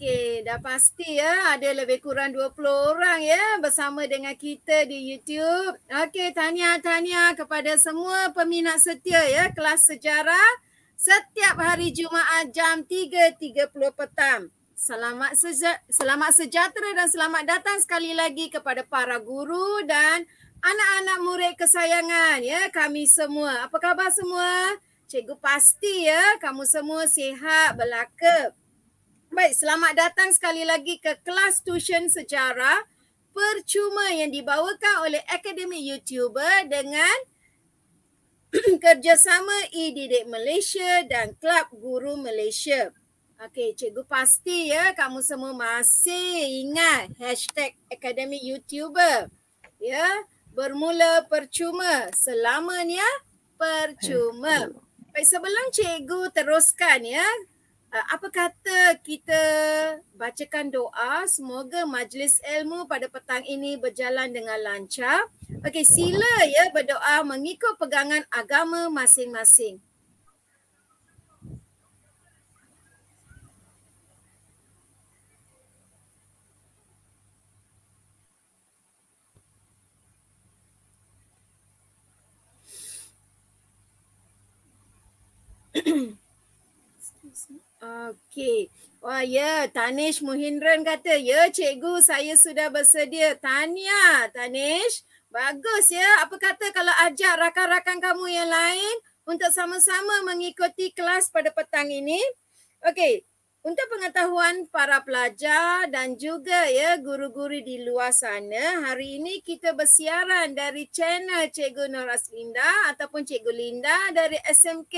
Okey, dah pasti ya ada lebih kurang 20 orang ya bersama dengan kita di YouTube. Okey, tanya-tanya kepada semua peminat setia ya kelas sejarah setiap hari Jumaat jam 3.30 petang. Selamat seja- selamat sejahtera dan selamat datang sekali lagi kepada para guru dan anak-anak murid kesayangan ya kami semua. Apa khabar semua? Cikgu pasti ya kamu semua sihat belaka. Baik, selamat datang sekali lagi ke kelas tuition sejarah percuma yang dibawakan oleh Akademi YouTuber dengan kerjasama eDidik Malaysia dan Klub Guru Malaysia. Okey, cikgu pasti ya kamu semua masih ingat hashtag Akademi YouTuber. Ya, bermula percuma selamanya percuma. Baik, sebelum cikgu teruskan ya Uh, apa kata kita bacakan doa semoga majlis ilmu pada petang ini berjalan dengan lancar. Okey, sila ya berdoa mengikut pegangan agama masing-masing. mm Okey. Wah ya, Tanish Muhindran kata, ya cikgu saya sudah bersedia. Tanya Tanish. Bagus ya. Apa kata kalau ajak rakan-rakan kamu yang lain untuk sama-sama mengikuti kelas pada petang ini? Okey. Untuk pengetahuan para pelajar dan juga ya guru-guru di luar sana, hari ini kita bersiaran dari channel Cikgu Noras Linda ataupun Cikgu Linda dari SMK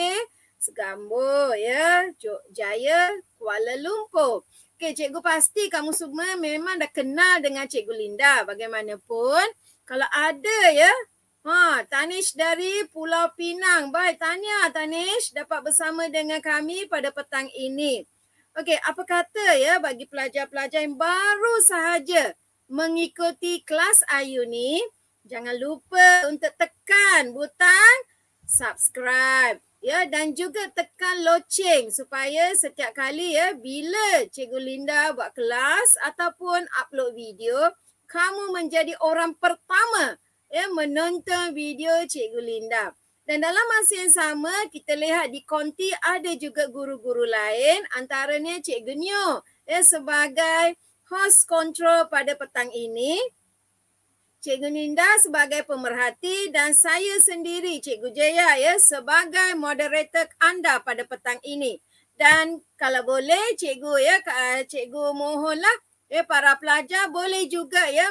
Segambut ya, Jaya, Kuala Lumpur. Okey, cikgu pasti kamu semua memang dah kenal dengan cikgu Linda bagaimanapun. Kalau ada ya, ha, Tanish dari Pulau Pinang. Baik, tanya Tanish dapat bersama dengan kami pada petang ini. Okey, apa kata ya bagi pelajar-pelajar yang baru sahaja mengikuti kelas Ayu ni, jangan lupa untuk tekan butang subscribe ya dan juga tekan loceng supaya setiap kali ya bila cikgu Linda buat kelas ataupun upload video kamu menjadi orang pertama ya menonton video cikgu Linda dan dalam masa yang sama kita lihat di konti ada juga guru-guru lain antaranya cikgu Neo ya sebagai host control pada petang ini Cikgu Ninda sebagai pemerhati dan saya sendiri Cikgu Jaya ya sebagai moderator anda pada petang ini. Dan kalau boleh Cikgu ya eh, Cikgu mohonlah ya para pelajar boleh juga ya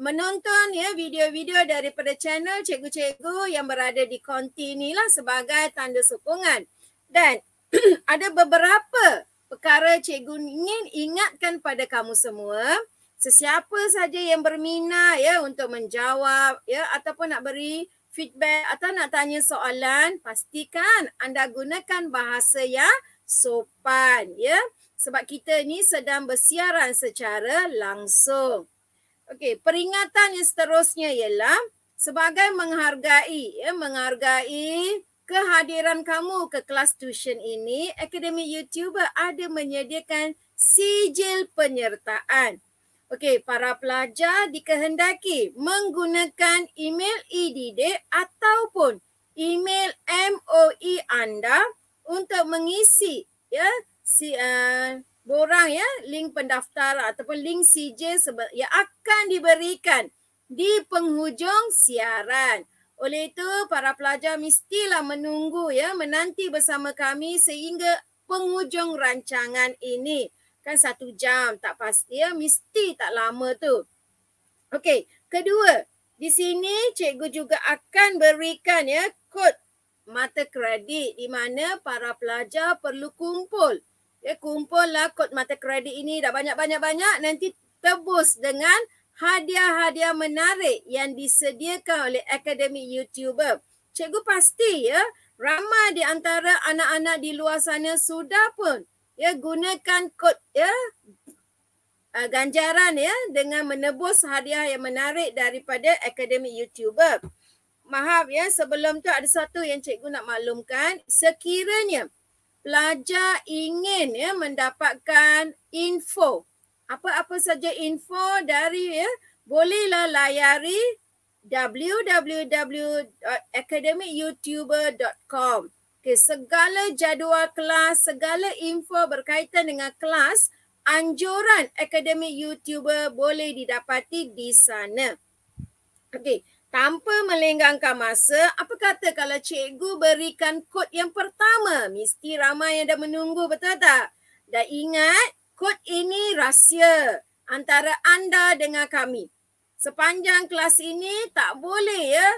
menonton ya video-video daripada channel cikgu-cikgu yang berada di konti inilah sebagai tanda sokongan. Dan ada beberapa perkara cikgu ingin ingatkan pada kamu semua sesiapa saja yang berminat ya untuk menjawab ya ataupun nak beri feedback atau nak tanya soalan pastikan anda gunakan bahasa yang sopan ya sebab kita ni sedang bersiaran secara langsung. Okey, peringatan yang seterusnya ialah sebagai menghargai ya menghargai kehadiran kamu ke kelas tuition ini, Akademi YouTuber ada menyediakan sijil penyertaan. Okey, para pelajar dikehendaki menggunakan email EDD ataupun email MOE anda untuk mengisi ya si uh, borang ya link pendaftaran ataupun link CJ yang akan diberikan di penghujung siaran. Oleh itu, para pelajar mestilah menunggu ya menanti bersama kami sehingga penghujung rancangan ini kan satu jam tak pasti ya mesti tak lama tu okey kedua di sini cikgu juga akan berikan ya kod mata kredit di mana para pelajar perlu kumpul ya kumpul lah kod mata kredit ini dah banyak-banyak-banyak nanti tebus dengan hadiah-hadiah menarik yang disediakan oleh Akademi YouTuber. Cikgu pasti ya, ramai di antara anak-anak di luar sana sudah pun ya gunakan kod ya uh, ganjaran ya dengan menebus hadiah yang menarik daripada akademi YouTuber. Maaf ya sebelum tu ada satu yang cikgu nak maklumkan sekiranya pelajar ingin ya mendapatkan info apa-apa saja info dari ya bolehlah layari www.academyyoutuber.com Okay, segala jadual kelas, segala info berkaitan dengan kelas, anjuran akademik YouTuber boleh didapati di sana. Okey, tanpa melenggangkan masa, apa kata kalau cikgu berikan kod yang pertama? Mesti ramai yang dah menunggu, betul tak? Dah ingat, kod ini rahsia antara anda dengan kami. Sepanjang kelas ini tak boleh ya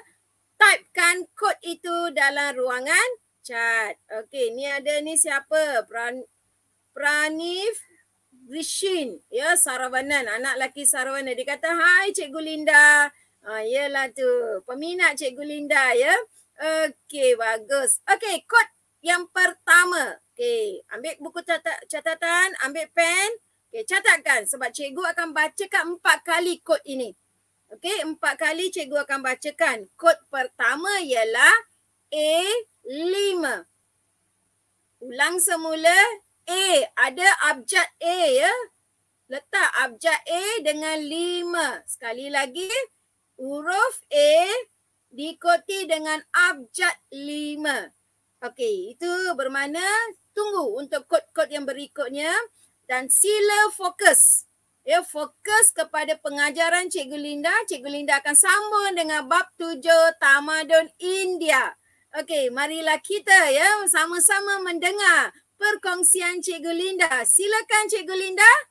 typekan kod itu dalam ruangan chat. Okey, ni ada ni siapa? Pran Pranif Rishin. Ya, Saravanan. Anak lelaki Saravanan. Dia kata, hai Cikgu Linda. Ha, yelah tu. Peminat Cikgu Linda, ya. Okey, bagus. Okey, kod yang pertama. Okey, ambil buku catatan, ambil pen. Okey, catatkan sebab cikgu akan bacakan empat kali kod ini. Okey, empat kali cikgu akan bacakan. Kod pertama ialah A lima. Ulang semula. A. Ada abjad A ya. Letak abjad A dengan lima. Sekali lagi. Huruf A diikuti dengan abjad lima. Okey. Itu bermakna tunggu untuk kod-kod yang berikutnya. Dan sila fokus. Ya, fokus kepada pengajaran Cikgu Linda. Cikgu Linda akan sambung dengan bab tujuh Tamadun India. Okey, marilah kita ya sama-sama mendengar perkongsian Cikgu Linda. Silakan Cikgu Linda. Uh,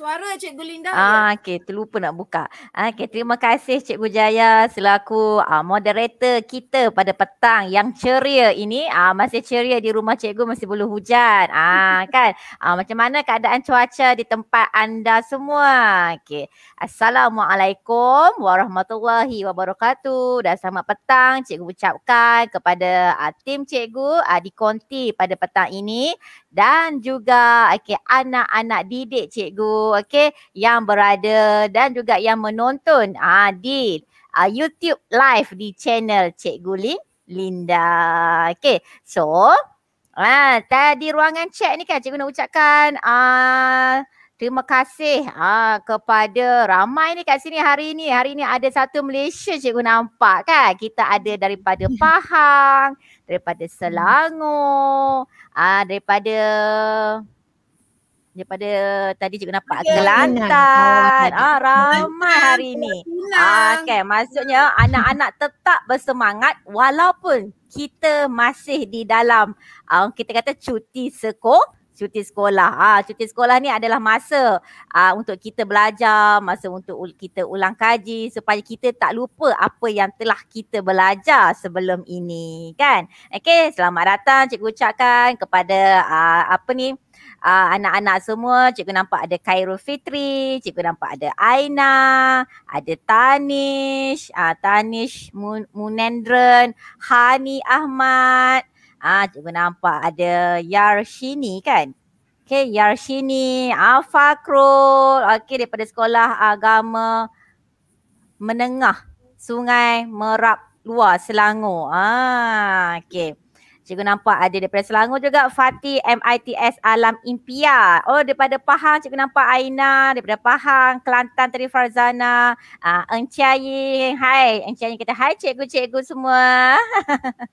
suara Cikgu Linda. Ah, ya. Okey, terlupa nak buka. Ah, Okey, terima kasih Cikgu Jaya selaku uh, moderator kita pada petang yang ceria ini. Ah, masih ceria di rumah Cikgu, masih belum hujan. Ah, kan? Ah, macam mana keadaan cuaca di tempat anda semua? Okey. Assalamualaikum warahmatullahi wabarakatuh. Dan selamat petang Cikgu ucapkan kepada uh, tim Cikgu uh, di konti pada petang ini dan juga okey anak-anak didik cikgu okey yang berada dan juga yang menonton ah uh, di uh, YouTube live di channel cikgu Lin Linda okey so ah tadi ruangan chat ni kan cikgu nak ucapkan ah uh, Terima kasih ah kepada ramai ni kat sini hari ni. Hari ni ada satu Malaysia cikgu nampak kan. Kita ada daripada hmm. Pahang, daripada hmm. Selangor, ah daripada daripada tadi cikgu nampak yeah, Kelantan. Ah oh, ramai hari ni. Ah okay. maksudnya anak-anak tetap bersemangat walaupun kita masih di dalam ah, kita kata cuti sekolah cuti sekolah. Ha, cuti sekolah ni adalah masa uh, untuk kita belajar, masa untuk kita ulang kaji supaya kita tak lupa apa yang telah kita belajar sebelum ini kan. Okay selamat datang cikgu ucapkan kepada uh, apa ni Uh, anak-anak semua, cikgu nampak ada Khairul Fitri, cikgu nampak ada Aina, ada Tanish, uh, Tanish Munendran, Hani Ahmad, Ah, cikgu nampak ada Yarshini kan? Okay, Yarshini, Afakrul. Okay, daripada sekolah agama menengah Sungai Merap Luar, Selangor. Ah, okay. Cikgu nampak ada daripada Selangor juga Fatih MITS Alam Impia. Oh daripada Pahang cikgu nampak Aina daripada Pahang, Kelantan Tri Farzana, uh, Eng Hai Eng Chai kita hai cikgu-cikgu semua.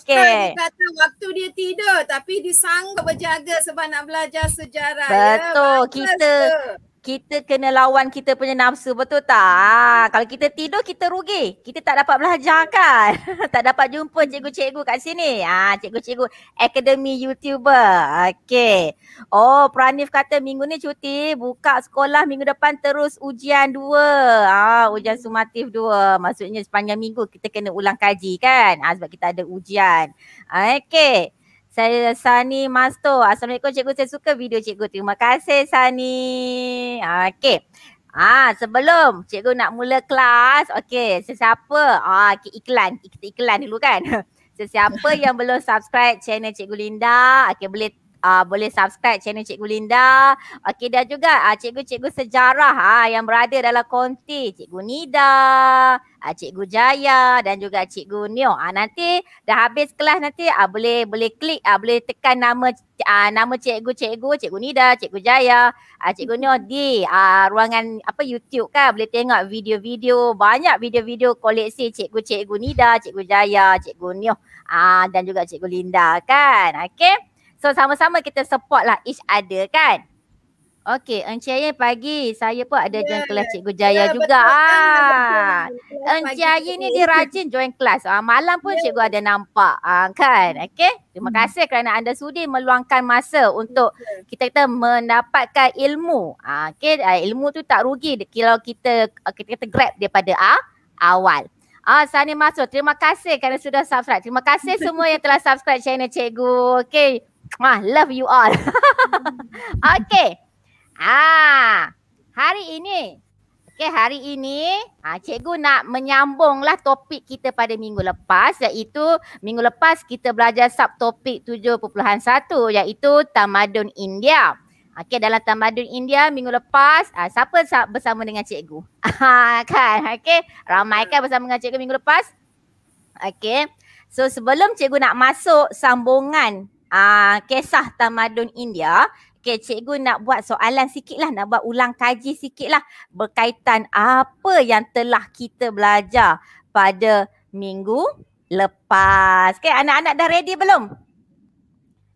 Okay. Dia kata waktu dia tidur tapi dia sanggup berjaga sebab nak belajar sejarah. Ya. Betul. Ya. Kita tu kita kena lawan kita punya nafsu betul tak? kalau kita tidur kita rugi. Kita tak dapat belajar kan? tak dapat jumpa cikgu-cikgu kat sini. Ah ha, cikgu-cikgu Academy YouTuber. Okey. Oh Pranif kata minggu ni cuti, buka sekolah minggu depan terus ujian dua, Ah ha, ujian sumatif dua. Maksudnya sepanjang minggu kita kena ulang kaji kan? ha, sebab kita ada ujian. Okey. Saya Sani Masto. Assalamualaikum cikgu. Saya suka video cikgu. Terima kasih Sani. Okey. Ah sebelum cikgu nak mula kelas, okey, sesiapa ah okay, iklan, kita iklan dulu kan. Sesiapa yang belum subscribe channel Cikgu Linda, okey boleh uh, boleh subscribe channel Cikgu Linda. Okey dan juga uh, cikgu-cikgu sejarah uh, yang berada dalam konti Cikgu Nida, uh, Cikgu Jaya dan juga Cikgu Neo. Uh, nanti dah habis kelas nanti uh, boleh boleh klik uh, boleh tekan nama uh, nama cikgu-cikgu, Cikgu Nida, Cikgu Jaya, uh, Cikgu Neo di uh, ruangan apa YouTube kan boleh tengok video-video, banyak video-video koleksi cikgu-cikgu Nida, Cikgu Jaya, Cikgu Neo ah dan juga Cikgu Linda kan. okay? So sama-sama kita support lah each other kan. Okay, Encik Ayin pagi. Saya pun ada yeah, join kelas ya. Cikgu Jaya yeah, juga. Ah. Encik Ayin ni dia rajin join kelas. Ah, malam pun yeah. Cikgu ada nampak. Ah, kan? Okay. Terima hmm. kasih kerana anda sudi meluangkan masa untuk ya, kita kita mendapatkan ilmu. Ah, okay. Ah, ilmu tu tak rugi kalau kita ah, kita, kita grab daripada ah, awal. Ah, Sani masuk. Terima kasih kerana sudah subscribe. Terima kasih semua yang telah subscribe channel Cikgu. Okay. Wah, love you all. okay. Ah, hari ini. Okay, hari ini ah, cikgu nak menyambunglah topik kita pada minggu lepas iaitu minggu lepas kita belajar subtopik 7.1 iaitu tamadun India. Okay, dalam tamadun India minggu lepas ah, siapa bersama dengan cikgu? Ah, kan? Okay, ramai kan bersama dengan cikgu minggu lepas? Okay. So sebelum cikgu nak masuk sambungan uh, kisah tamadun India. Okay, cikgu nak buat soalan sikit lah, nak buat ulang kaji sikit lah berkaitan apa yang telah kita belajar pada minggu lepas. Okay, anak-anak dah ready belum?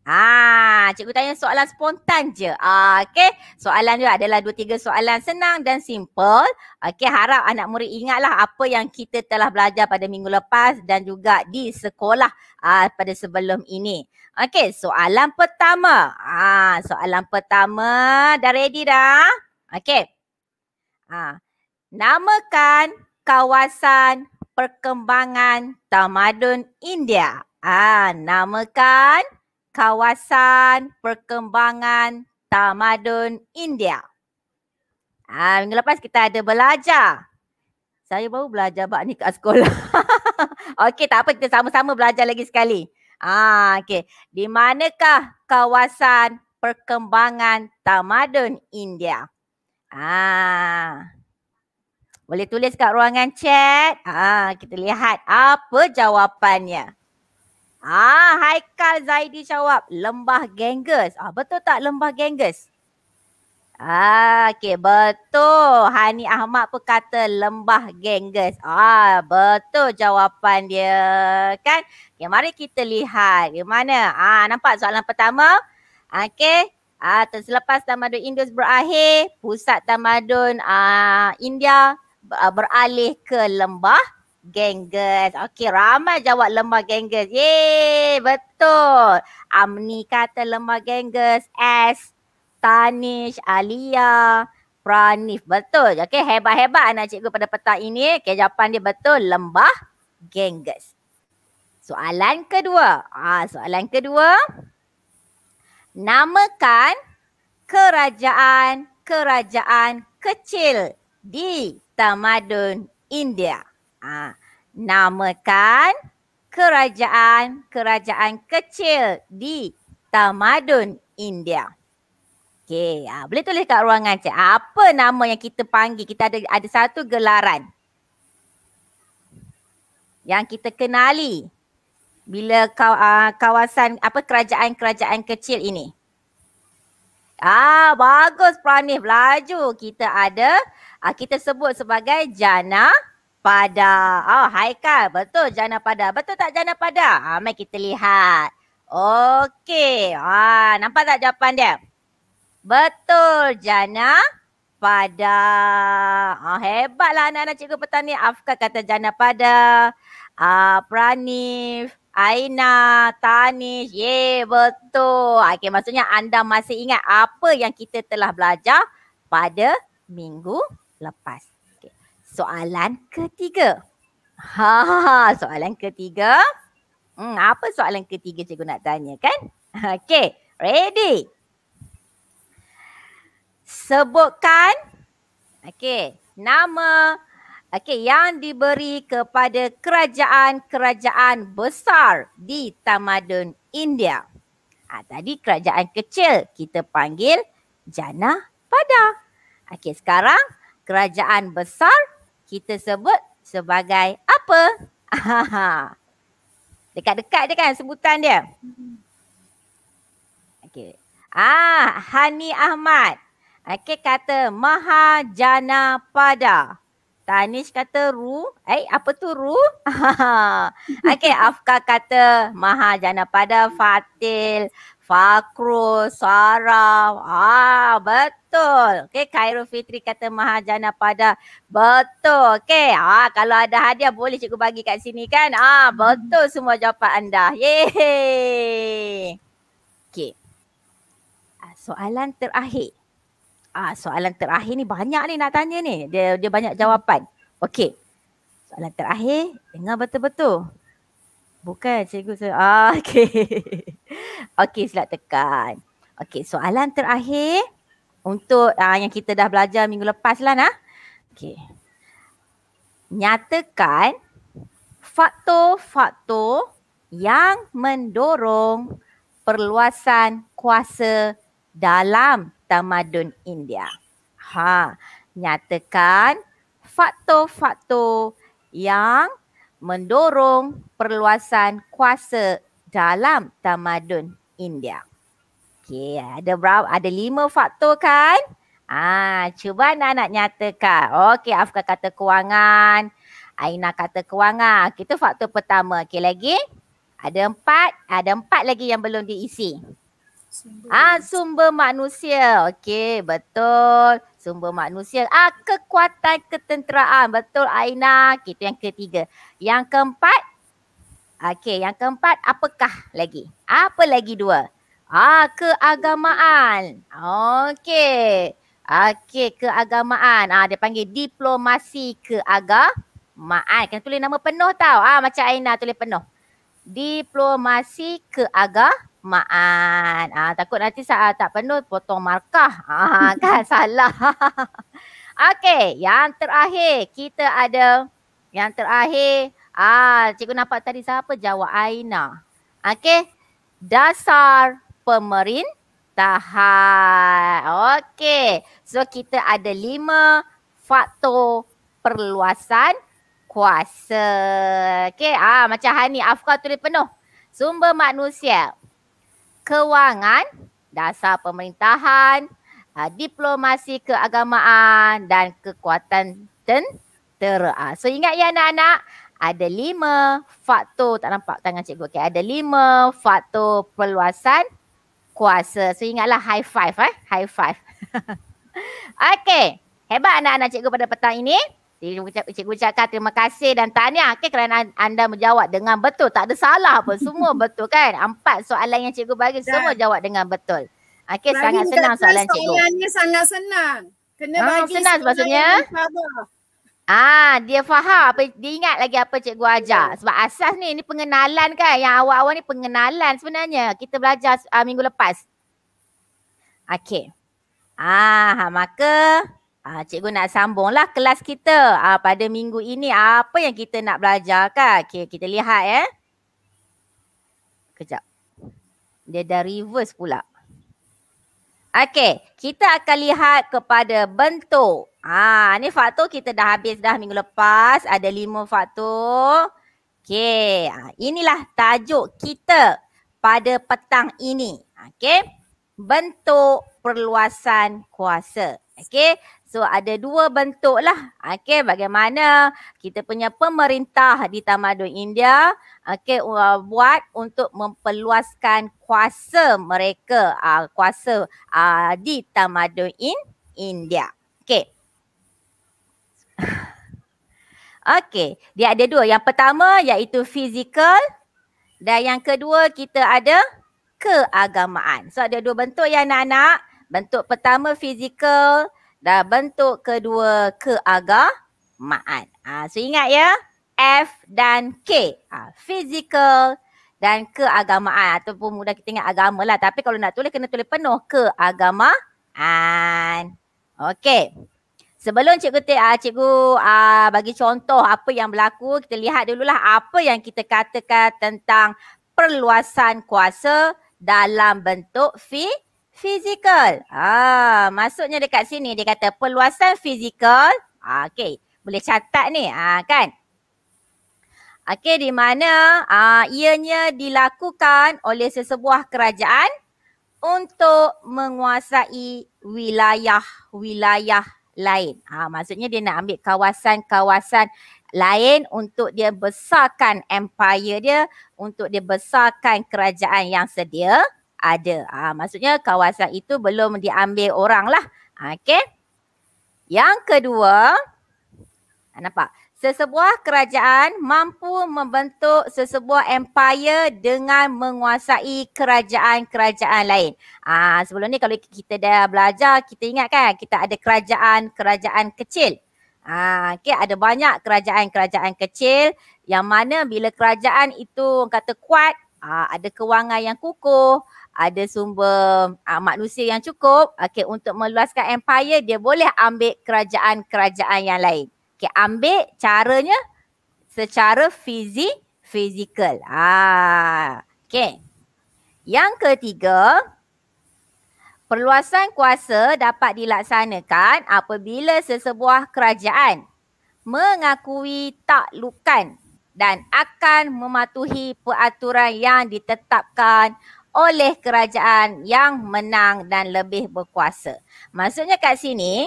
Ah, cikgu tanya soalan spontan je. Ah, okay. Soalan dia adalah dua tiga soalan senang dan simple. Okay, harap anak murid ingatlah apa yang kita telah belajar pada minggu lepas dan juga di sekolah ah, pada sebelum ini. Okay, soalan pertama. Ah, soalan pertama dah ready dah? Okay. Ah, namakan kawasan perkembangan tamadun India. Ah, namakan Kawasan Perkembangan Tamadun India. Ha, minggu lepas kita ada belajar. Saya baru belajar bab ni kat sekolah. okey, tak apa kita sama-sama belajar lagi sekali. Ah, ha, okey. Di manakah kawasan perkembangan tamadun India? Ha, boleh tulis kat ruangan chat. ha, kita lihat apa jawapannya. Ah, Haikal Zaidi jawab Lembah Ganges. Ah, betul tak Lembah Ganges? Ah, okay, betul. Hani Ahmad pun kata Lembah Ganges. Ah, betul jawapan dia. Kan? Okay, mari kita lihat. Di mana? Ah, nampak soalan pertama? Okay. Ah, selepas tamadun Indus berakhir, pusat tamadun ah, India ah, beralih ke lembah Ganges. Okey, ramai jawab lembah Ganges. Yeay, betul. Amni kata lembah Ganges. S, Tanish, Alia, Pranif. Betul. Okey, hebat-hebat anak cikgu pada petang ini. Okey, jawapan dia betul. Lembah Ganges. Soalan kedua. Ah, ha, soalan kedua. Namakan kerajaan-kerajaan kecil di tamadun India. Ha, namakan kerajaan-kerajaan kecil di tamadun India. Okey, ha, boleh tulis kat ruangan cik. Apa nama yang kita panggil? Kita ada ada satu gelaran. Yang kita kenali bila kau, uh, kawasan apa kerajaan-kerajaan kecil ini. Ah, bagus Pranif, laju. Kita ada uh, kita sebut sebagai jana pada. Oh, Haikal. Betul, jana pada. Betul tak jana pada? Ha, ah, mari kita lihat. Okey. Ha, ah, nampak tak jawapan dia? Betul, jana pada. Oh, ah, hebatlah anak-anak cikgu petani. Afka kata jana pada. Ah, Pranif, Aina, tanis, Ye, betul. Ah, okey, maksudnya anda masih ingat apa yang kita telah belajar pada minggu lepas soalan ketiga. Ha, soalan ketiga. Hmm, apa soalan ketiga cikgu nak tanya kan? Okey, ready. Sebutkan. okey, nama. okey, yang diberi kepada kerajaan-kerajaan besar di tamadun India. Ha, tadi kerajaan kecil kita panggil Jana Pada. Okey sekarang kerajaan besar kita sebut sebagai apa? Dekat-dekat je kan sebutan dia. Okey. Ah, Hani Ahmad. Okey kata Mahajana Pada. Tanish kata Ru. Eh, apa tu Ru? okey, Afka kata Mahajana Pada. Fatil. Fakru Sarah. Ah, betul. Okey, Khairul Fitri kata Mahajana pada. Betul. Okey, ah, kalau ada hadiah boleh cikgu bagi kat sini kan. Ah, betul semua jawapan anda. Yeay. Okey. Ah, soalan terakhir. Ah, soalan terakhir ni banyak ni nak tanya ni. Dia dia banyak jawapan. Okey. Soalan terakhir, dengar betul-betul. Bukan cikgu saya. Ah, okay. okay Sila tekan. Okay soalan terakhir untuk uh, yang kita dah belajar minggu lepas lah nak? Okay. Nyatakan faktor-faktor yang mendorong perluasan kuasa dalam tamadun India. Ha, nyatakan faktor-faktor yang mendorong perluasan kuasa dalam tamadun India. Okey, ada berapa? Ada lima faktor kan? Ah, cuba anak nak nyatakan. Okey, Afka kata kewangan. Aina kata kewangan. Itu faktor pertama. Okey lagi? Ada empat. Ada empat lagi yang belum diisi. Ah ha, sumber manusia. Okey, betul. Sumber manusia. Ah kekuatan ketenteraan. Betul Aina. Kita yang ketiga. Yang keempat. Okey, yang keempat apakah lagi? Apa lagi dua? Ah keagamaan. Okey. Okey, keagamaan. Ah dia panggil diplomasi keagamaan. Kena tulis nama penuh tau. Ah ha, macam Aina tulis penuh. Diplomasi keagamaan. Maan. Ah, takut nanti saat tak penuh potong markah. Ah, kan salah. Okey, yang terakhir kita ada yang terakhir. Ah, cikgu nampak tadi siapa jawab Aina. Okey. Dasar pemerintahan. Okey. So kita ada lima faktor perluasan kuasa. Okey, ah macam Hani Afka tulis penuh. Sumber manusia kewangan, dasar pemerintahan, ah, diplomasi keagamaan dan kekuatan tentera. Uh, so ingat ya anak-anak, ada lima faktor, tak nampak tangan cikgu. Okay. Ada lima faktor perluasan kuasa. So ingatlah high five eh, high five. okay, hebat anak-anak cikgu pada petang ini. Cikgu ucapkan terima kasih dan tahniah okay, kerana anda menjawab dengan betul. Tak ada salah pun. Semua betul kan? Empat soalan yang cikgu bagi dan semua jawab dengan betul. Okey sangat senang soalan cikgu. Soalannya sangat senang. Kena oh, bagi senang maksudnya. Ah, dia faham apa dia ingat lagi apa cikgu ajar. Ya. Sebab asas ni ni pengenalan kan. Yang awal-awal ni pengenalan sebenarnya. Kita belajar uh, minggu lepas. Okey. Ah, maka Ah, cikgu nak sambunglah kelas kita ah, pada minggu ini. Apa yang kita nak belajar kan? Okay, kita lihat ya. Eh. Kejap. Dia dah reverse pula. Okey, kita akan lihat kepada bentuk. Ah, ni faktor kita dah habis dah minggu lepas. Ada lima faktor. Okey, ah, inilah tajuk kita pada petang ini. Okey, bentuk perluasan kuasa. Okey, So ada dua bentuk lah. Okay bagaimana kita punya pemerintah di Tamadun India okay, uh, buat untuk memperluaskan kuasa mereka, uh, kuasa uh, di Tamadun in India. Okay. Okay, dia ada dua. Yang pertama iaitu fizikal dan yang kedua kita ada keagamaan. So ada dua bentuk ya anak-anak. Bentuk pertama fizikal, Dah bentuk kedua keagamaan. Ah ha, so ingat ya, F dan K. ha, physical dan keagamaan ataupun mudah kita ingat agama lah tapi kalau nak tulis kena tulis penuh keagamaan. Okey. Sebelum cikgu te, uh, ah, cikgu uh, bagi contoh apa yang berlaku, kita lihat dululah apa yang kita katakan tentang perluasan kuasa dalam bentuk fi fizikal. Ah, maksudnya dekat sini dia kata perluasan fizikal. Ah, okay. Boleh catat ni. Ah, kan? Okey, di mana aa, ah, ianya dilakukan oleh sesebuah kerajaan untuk menguasai wilayah-wilayah lain. Ha, maksudnya dia nak ambil kawasan-kawasan lain untuk dia besarkan empire dia, untuk dia besarkan kerajaan yang sedia ada. Ha, maksudnya kawasan itu belum diambil orang lah. Ha, ah, okay. Yang kedua, ha, nampak? Sesebuah kerajaan mampu membentuk sesebuah empire dengan menguasai kerajaan-kerajaan lain. Ah sebelum ni kalau kita dah belajar, kita ingat kan kita ada kerajaan-kerajaan kecil. Ah okay, ada banyak kerajaan-kerajaan kecil yang mana bila kerajaan itu kata kuat, ha, ada kewangan yang kukuh, ada sumber uh, manusia yang cukup okay, untuk meluaskan empire, dia boleh ambil kerajaan-kerajaan yang lain. Okay, ambil caranya secara fizik, fizikal. Ah, okay. Yang ketiga, perluasan kuasa dapat dilaksanakan apabila sesebuah kerajaan mengakui taklukan dan akan mematuhi peraturan yang ditetapkan oleh kerajaan yang menang dan lebih berkuasa. Maksudnya kat sini,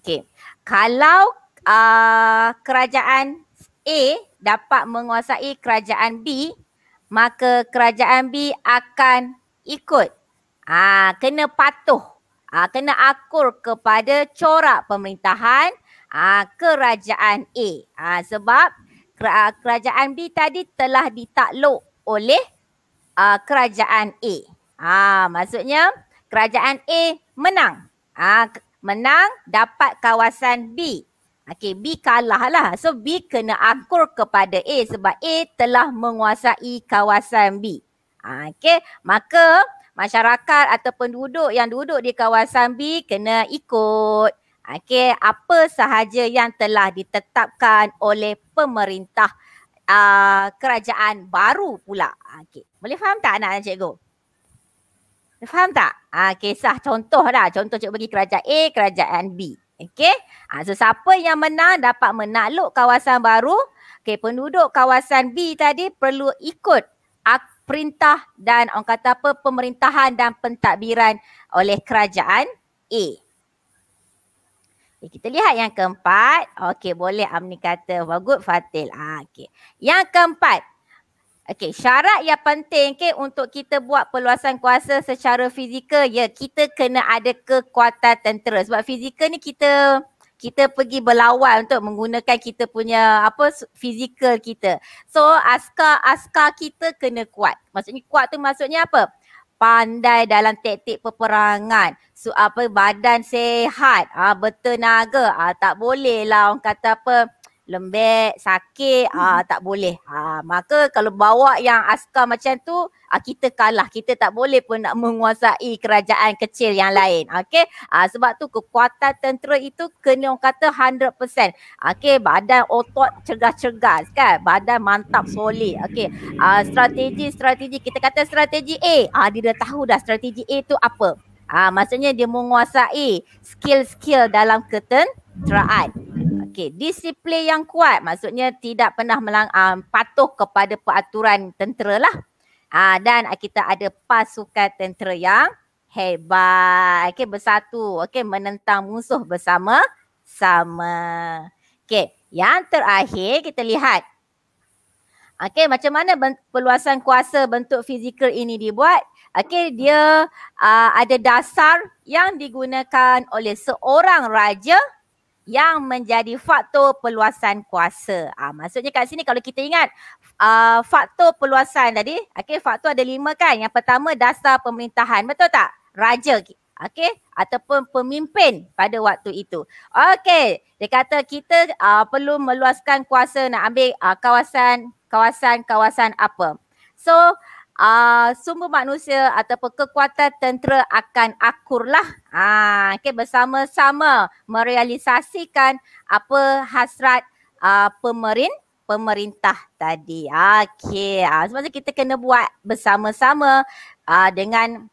okay, kalau uh, kerajaan A dapat menguasai kerajaan B, maka kerajaan B akan ikut. Ah, uh, kena patuh. Ah, kena akur kepada corak pemerintahan uh, kerajaan A. Ah, sebab kerajaan B tadi telah ditakluk oleh uh, kerajaan A. Ah, maksudnya kerajaan A menang. Ah, menang dapat kawasan B. Okey, B kalah lah. So B kena akur kepada A sebab A telah menguasai kawasan B. Ah, Okey, maka masyarakat atau penduduk yang duduk di kawasan B kena ikut. Okey, apa sahaja yang telah ditetapkan oleh pemerintah uh, kerajaan baru pula. Ah, okay. Boleh faham tak anak-anak cikgu? Boleh faham tak? Uh, kisah contoh dah. Contoh cikgu bagi kerajaan A, kerajaan B. Okay. Uh, so siapa yang menang dapat menakluk kawasan baru. Okay, penduduk kawasan B tadi perlu ikut perintah dan orang kata apa pemerintahan dan pentadbiran oleh kerajaan A. Okay, eh, kita lihat yang keempat. Okey, boleh Amni kata. Bagus, Fatil. Ah, okey. Yang keempat. Okey, syarat yang penting okay, untuk kita buat peluasan kuasa secara fizikal, ya, kita kena ada kekuatan tentera. Sebab fizikal ni kita kita pergi berlawan untuk menggunakan kita punya apa fizikal kita. So askar askar kita kena kuat. Maksudnya kuat tu maksudnya apa? pandai dalam taktik peperangan so apa badan sehat ah bertenaga ah tak boleh lah orang kata apa lembek, sakit, ah, hmm. ah tak boleh. Ah maka kalau bawa yang askar macam tu, ah kita kalah. Kita tak boleh pun nak menguasai kerajaan kecil yang lain. Okey. Ah, sebab tu kekuatan tentera itu kena orang kata 100%. Okey, badan otot cergas-cergas kan. Badan mantap solid. Okey. Ah, strategi strategi kita kata strategi A. Ah dia dah tahu dah strategi A tu apa. Ah maksudnya dia menguasai skill-skill dalam ketenteraan. Okey, disiplin yang kuat maksudnya tidak pernah melang, uh, patuh kepada peraturan tentera lah. Uh, dan kita ada pasukan tentera yang hebat. Okey, bersatu. Okey, menentang musuh bersama sama. Okey, yang terakhir kita lihat. Okey, macam mana perluasan kuasa bentuk fizikal ini dibuat? Okey, dia uh, ada dasar yang digunakan oleh seorang raja yang menjadi faktor peluasan kuasa. Ah, maksudnya kat sini kalau kita ingat uh, faktor peluasan tadi, okay, faktor ada lima kan. Yang pertama dasar pemerintahan, betul tak? Raja, okay? Ataupun pemimpin pada waktu itu. Okay, dia kata kita uh, perlu meluaskan kuasa nak ambil uh, kawasan, kawasan, kawasan apa. So, uh, sumber manusia ataupun kekuatan tentera akan akurlah uh, ah, okay, bersama-sama merealisasikan apa hasrat uh, pemerin pemerintah tadi. Okey, uh, sebab kita kena buat bersama-sama uh, dengan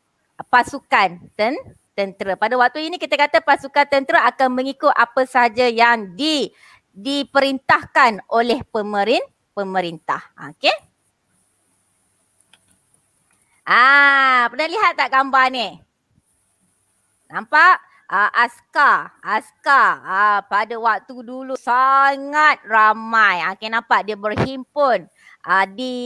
pasukan ten tentera. Pada waktu ini kita kata pasukan tentera akan mengikut apa sahaja yang di diperintahkan oleh pemerin pemerintah. Okey. Ah, pernah lihat tak gambar ni? Nampak? Uh, ah, Aska askar uh, pada waktu dulu sangat ramai. Ah, okay, nampak dia berhimpun uh, di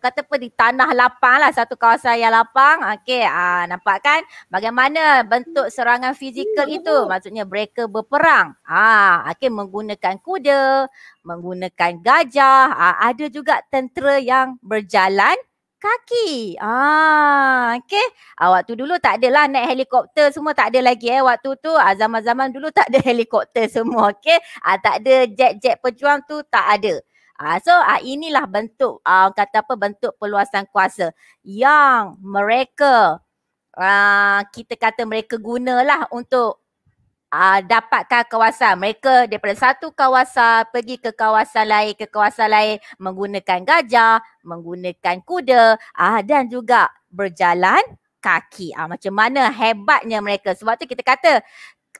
kata apa di tanah lapang lah satu kawasan yang lapang. Okay, uh, nampak kan bagaimana bentuk serangan fizikal itu? Maksudnya mereka berperang. Ah, uh, menggunakan kuda, menggunakan gajah. Uh, ada juga tentera yang berjalan kaki. Ah, okey. Ah, waktu dulu tak adalah naik helikopter semua tak ada lagi eh. Waktu tu ah, zaman-zaman dulu tak ada helikopter semua, okey. Ah, tak ada jet-jet pejuang tu tak ada. Ah, so ah, inilah bentuk ah, kata apa bentuk peluasan kuasa yang mereka ah, kita kata mereka gunalah untuk uh, dapatkan kawasan. Mereka daripada satu kawasan pergi ke kawasan lain, ke kawasan lain menggunakan gajah, menggunakan kuda uh, dan juga berjalan kaki. Uh, macam mana hebatnya mereka. Sebab tu kita kata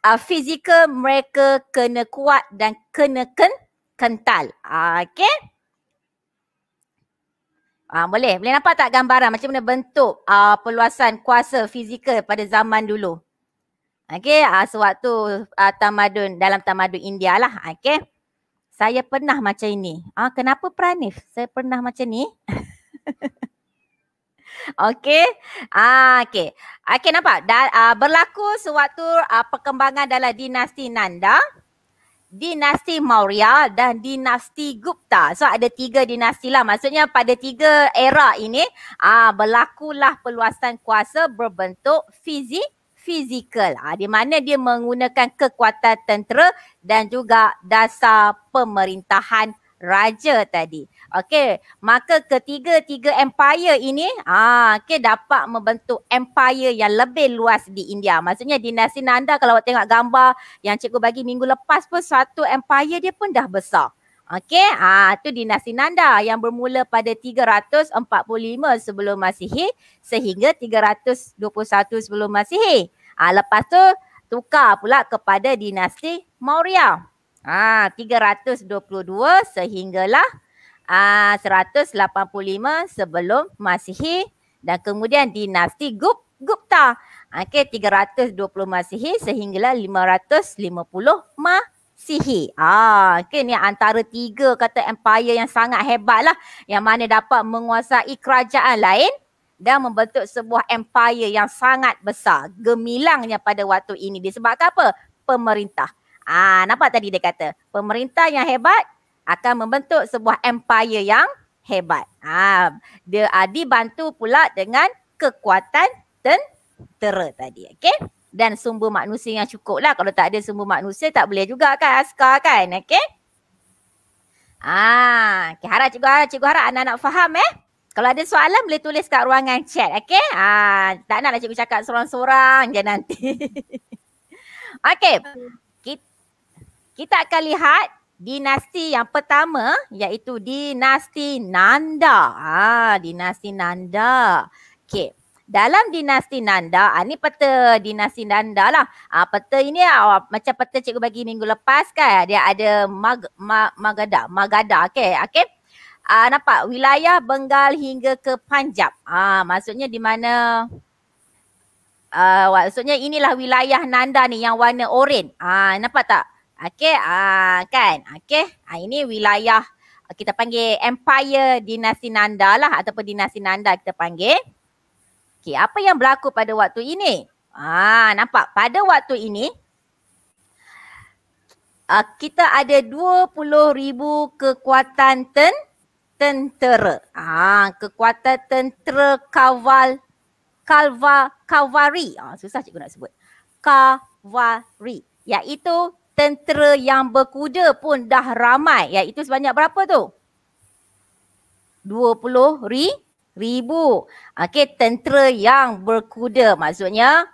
uh, fizikal mereka kena kuat dan kena ken kental. Uh, okay. Ah, boleh. Boleh nampak tak gambaran macam mana bentuk ah, perluasan kuasa fizikal pada zaman dulu? Okey, uh, sewaktu uh, tamadun dalam tamadun India lah. Okey. Saya pernah macam ini. Ah, uh, kenapa Pranif? Saya pernah macam ni. Okey. Ah uh, okey. Okey nampak? Da, uh, berlaku sewaktu uh, perkembangan dalam dinasti Nanda, dinasti Maurya dan dinasti Gupta. So ada tiga dinasti lah. Maksudnya pada tiga era ini ah berlakulah perluasan kuasa berbentuk fizik fizikal. Ha, di mana dia menggunakan kekuatan tentera dan juga dasar pemerintahan raja tadi. Okey, maka ketiga-tiga empire ini ah okey dapat membentuk empire yang lebih luas di India. Maksudnya dinasti Nanda kalau awak tengok gambar yang cikgu bagi minggu lepas pun satu empire dia pun dah besar. Okey, ah tu dinasti Nanda yang bermula pada 345 sebelum Masihi sehingga 321 sebelum Masihi. Ah lepas tu tukar pula kepada dinasti Maurya. Ah 322 sehinggalah ah 185 sebelum Masihi dan kemudian dinasti Gup Gupta. Okey, 320 Masihi sehinggalah 550 mah. Sihi. Ah, okay, ni antara tiga kata empire yang sangat hebat lah. Yang mana dapat menguasai kerajaan lain dan membentuk sebuah empire yang sangat besar. Gemilangnya pada waktu ini disebabkan apa? Pemerintah. Ah, nampak tadi dia kata? Pemerintah yang hebat akan membentuk sebuah empire yang hebat. Ah, dia ah, dibantu pula dengan kekuatan tentera tadi. Okay? dan sumber manusia yang cukup lah. Kalau tak ada sumber manusia tak boleh juga kan askar kan. Okay. Ah, okay, harap cikgu harap, cikgu harap anak-anak faham eh. Kalau ada soalan boleh tulis kat ruangan chat. Okay. Ah, tak naklah cikgu cakap sorang-sorang je nanti. okay. Kita, kita akan lihat dinasti yang pertama iaitu dinasti Nanda. Ah, dinasti Nanda. Okay dalam dinasti Nanda, ah, ni peta dinasti Nanda lah. Ah, peta ini ah, macam peta cikgu bagi minggu lepas kan. Dia ada Mag, Mag, Magada, Magada okay. okay. Ah, nampak wilayah Bengal hingga ke Panjab. Ah, maksudnya di mana... Ah, maksudnya inilah wilayah Nanda ni yang warna oren. Ah, nampak tak? Okey, ah, kan? Okey, ah, ini wilayah kita panggil Empire Dinasti Nanda lah ataupun Dinasti Nanda kita panggil. Okey, apa yang berlaku pada waktu ini? Ah, nampak pada waktu ini uh, kita ada ribu kekuatan ten tentera. Ah, kekuatan tentera kaval kalva kavari. Ah, susah cikgu nak sebut. Kavari. Iaitu tentera yang berkuda pun dah ramai. Iaitu sebanyak berapa tu? 20 ribu ribu okey tentera yang berkuda maksudnya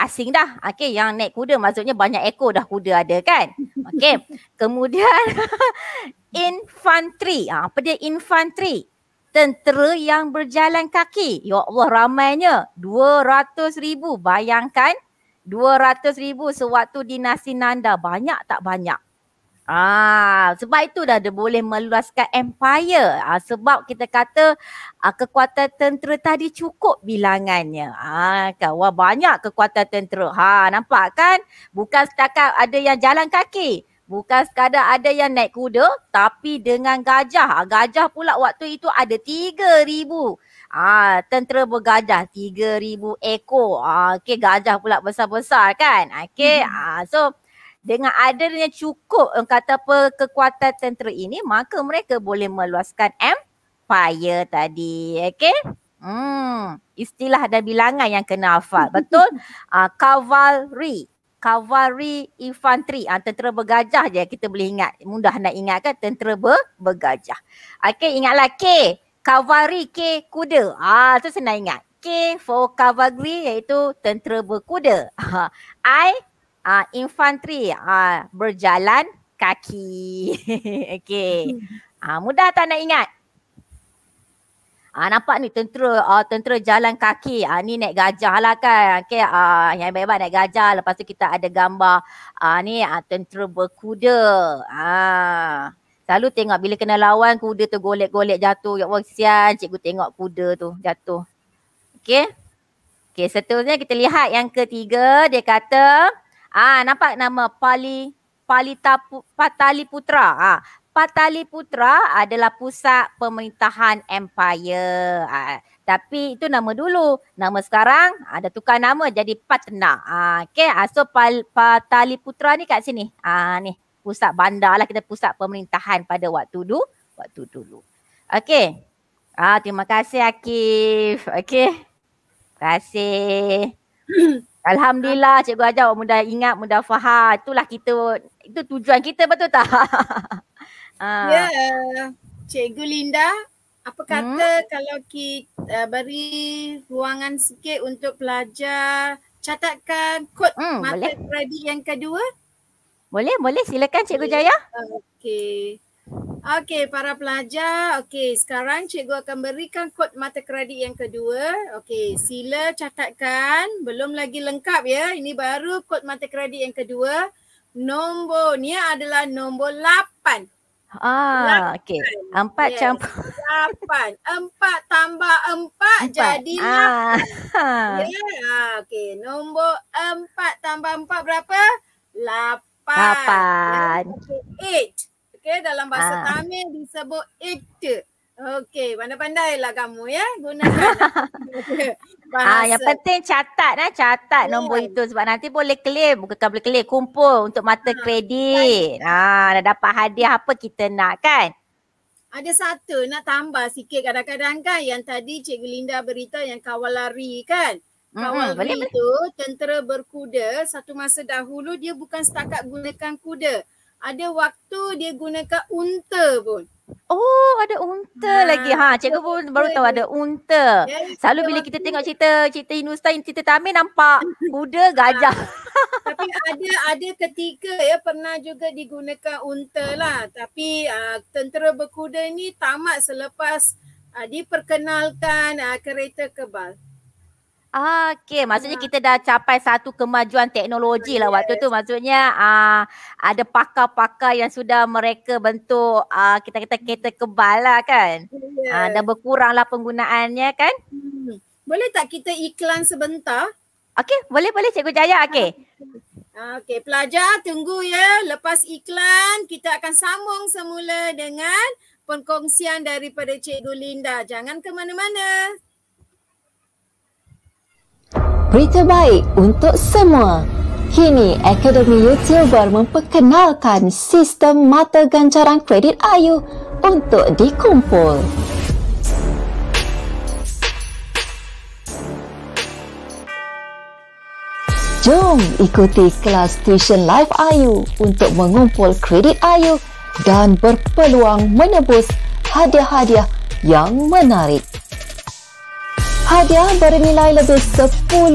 asing dah okey yang naik kuda maksudnya banyak ekor dah kuda ada kan okey kemudian infantry ha, ah, apa dia infantry tentera yang berjalan kaki ya Allah ramainya dua ratus ribu bayangkan dua ratus ribu sewaktu dinasti Nanda banyak tak banyak Ah, sebab itu dah dia boleh meluaskan empire. Ah, sebab kita kata ah, kekuatan tentera tadi cukup bilangannya. Ah, kan? Wah, banyak kekuatan tentera. Ha, nampak kan? Bukan setakat ada yang jalan kaki. Bukan sekadar ada yang naik kuda tapi dengan gajah. Ah, gajah pula waktu itu ada 3,000. Ah, tentera bergajah 3,000 ekor. Ah, okay, gajah pula besar-besar kan? Okay. Hmm. Ah, so dengan adanya cukup eh, kata apa kekuatan tentera ini maka mereka boleh meluaskan empire tadi okey hmm istilah dan bilangan yang kena hafal betul uh, cavalry cavalry infantry uh, tentera bergajah je kita boleh ingat mudah nak ingat kan tentera ber, bergajah okey ingatlah k cavalry k kuda ah uh, tu senang ingat K for cavalry iaitu tentera berkuda. I uh, infanteri uh, berjalan kaki. Okey. Uh, mudah tak nak ingat? Ah, nampak ni tentera ah, tentera jalan kaki. Ah, ni naik gajah lah kan. Okay, ah, yang hebat-hebat naik gajah. Lepas tu kita ada gambar ah, ni ah, tentera berkuda. Ah. Selalu tengok bila kena lawan kuda tu golek-golek jatuh. Ya Allah kesian cikgu tengok kuda tu jatuh. Okay. Okay seterusnya kita lihat yang ketiga. Dia kata Ah nampak nama Pali Palita Patali Putra. Ah Patali Putra adalah pusat pemerintahan empire. Ah, tapi itu nama dulu. Nama sekarang ada ah, tukar nama jadi Patna. Ah okey, ah, so Pal, Patali Putra ni kat sini. Ah ni pusat bandar lah kita pusat pemerintahan pada waktu dulu, waktu dulu. Okey. Ah terima kasih Akif. Okey. Terima kasih. Alhamdulillah Cikgu Ajar mudah ingat, mudah faham. Itulah kita, itu tujuan kita betul tak? Ah. ya. Yeah. Cikgu Linda, apa hmm? kata hmm? kalau kita beri ruangan sikit untuk pelajar catatkan kod hmm, mata boleh. kredit yang kedua? Boleh, boleh. Silakan Cikgu okay. Jaya. Okey. Okey, para pelajar. Okey, sekarang cikgu akan berikan kod mata kredit yang kedua. Okey, sila catatkan. Belum lagi lengkap ya. Ini baru kod mata kredit yang kedua. Nombor ni adalah nombor 8. Ah, okey. Empat yes. campur. Lapan. Empat tambah empat, empat. lapan. Ah. Yeah. Ah, okey. Nombor empat tambah empat berapa? Lapan. Lapan. Okay. Eight. Okey, dalam bahasa ah. Tamil disebut it. Okey, pandai-pandailah kamu ya gunakan bahasa. Ah, yang penting catat nah, catat yeah. nombor itu sebab nanti boleh claim, bukan boleh claim, kumpul untuk mata ah. kredit. Ah, dah dapat hadiah apa kita nak kan? Ada satu nak tambah sikit kadang-kadang kan yang tadi Cikgu Linda berita yang kawal lari kan. Kawal mm-hmm. lari boleh, itu boleh. tentera berkuda satu masa dahulu dia bukan setakat gunakan kuda ada waktu dia gunakan unta pun. Oh, ada unta ha, lagi. Ha, cikgu pun baru tahu ada unta. Ya, Selalu bila kita tengok cerita cerita Hindustan, cerita Tamil nampak kuda, gajah. Ha, tapi ada ada ketika ya pernah juga digunakan unta lah. Tapi uh, tentera berkuda ni tamat selepas uh, diperkenalkan uh, kereta kebal. Okay, maksudnya ya. kita dah capai satu kemajuan teknologi lah waktu tu. Maksudnya uh, ada pakar-pakar yang sudah mereka bentuk uh, kita kata kereta kebal lah kan. Ah, yes. Uh, dah berkuranglah penggunaannya kan. Hmm. Boleh tak kita iklan sebentar? Okay, boleh boleh Cikgu Jaya. Okay. Okay, pelajar tunggu ya. Lepas iklan kita akan sambung semula dengan perkongsian daripada Cikgu Linda. Jangan ke mana-mana berita baik untuk semua. Kini, Akademi YouTuber memperkenalkan sistem mata ganjaran kredit Ayu untuk dikumpul. Jom ikuti kelas tuition live Ayu untuk mengumpul kredit Ayu dan berpeluang menebus hadiah-hadiah yang menarik. Hadiah bernilai lebih rm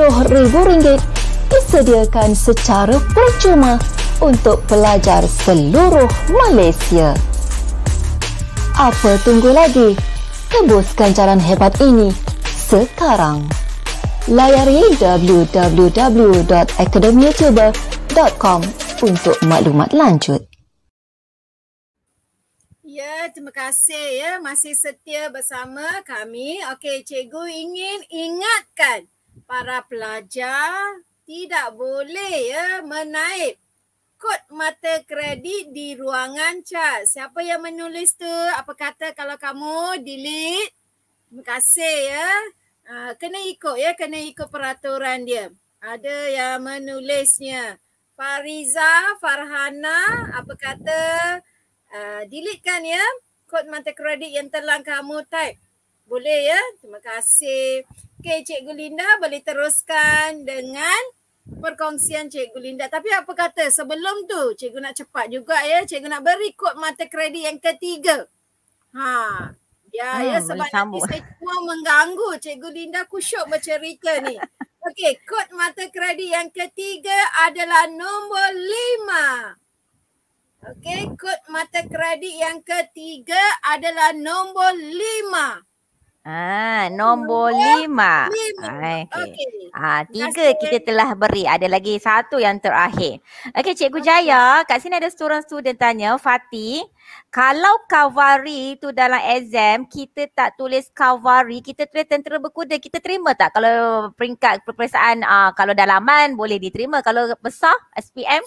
ringgit disediakan secara percuma untuk pelajar seluruh Malaysia. Apa tunggu lagi? Tembuskan jalan hebat ini sekarang. Layari www.academyoutuber.com untuk maklumat lanjut. Ya, terima kasih ya masih setia bersama kami. Okey, cikgu ingin ingatkan para pelajar tidak boleh ya menaip kod mata kredit di ruangan chat. Siapa yang menulis tu? Apa kata kalau kamu delete? Terima kasih ya. Ah, kena ikut ya, kena ikut peraturan dia. Ada yang menulisnya. Fariza, Farhana, apa kata? Ah, deletekan ya kod mata kredit yang telah kamu type. Boleh ya? Terima kasih. Okey, Cikgu Linda boleh teruskan dengan perkongsian Cikgu Linda. Tapi apa kata sebelum tu Cikgu nak cepat juga ya. Cikgu nak beri kod mata kredit yang ketiga. Ha. Ya, hmm, ya sebab nanti sambung. saya cuma mengganggu Cikgu Linda kusyuk bercerita ni. Okey, kod mata kredit yang ketiga adalah nombor lima. Okey, kod mata kredit yang ketiga adalah nombor lima. Ah, nombor, nombor lima. lima. Okey. Okay. Ha, ah, tiga Nasi kita telah beri. Ada lagi satu yang terakhir. Okey, Cikgu okay. Jaya, kat sini ada seorang student tanya, Fatih, kalau kavari tu dalam exam, kita tak tulis kavari, kita tulis tentera berkuda, kita terima tak? Kalau peringkat peperiksaan, ah, kalau dalaman boleh diterima. Kalau besar, SPM?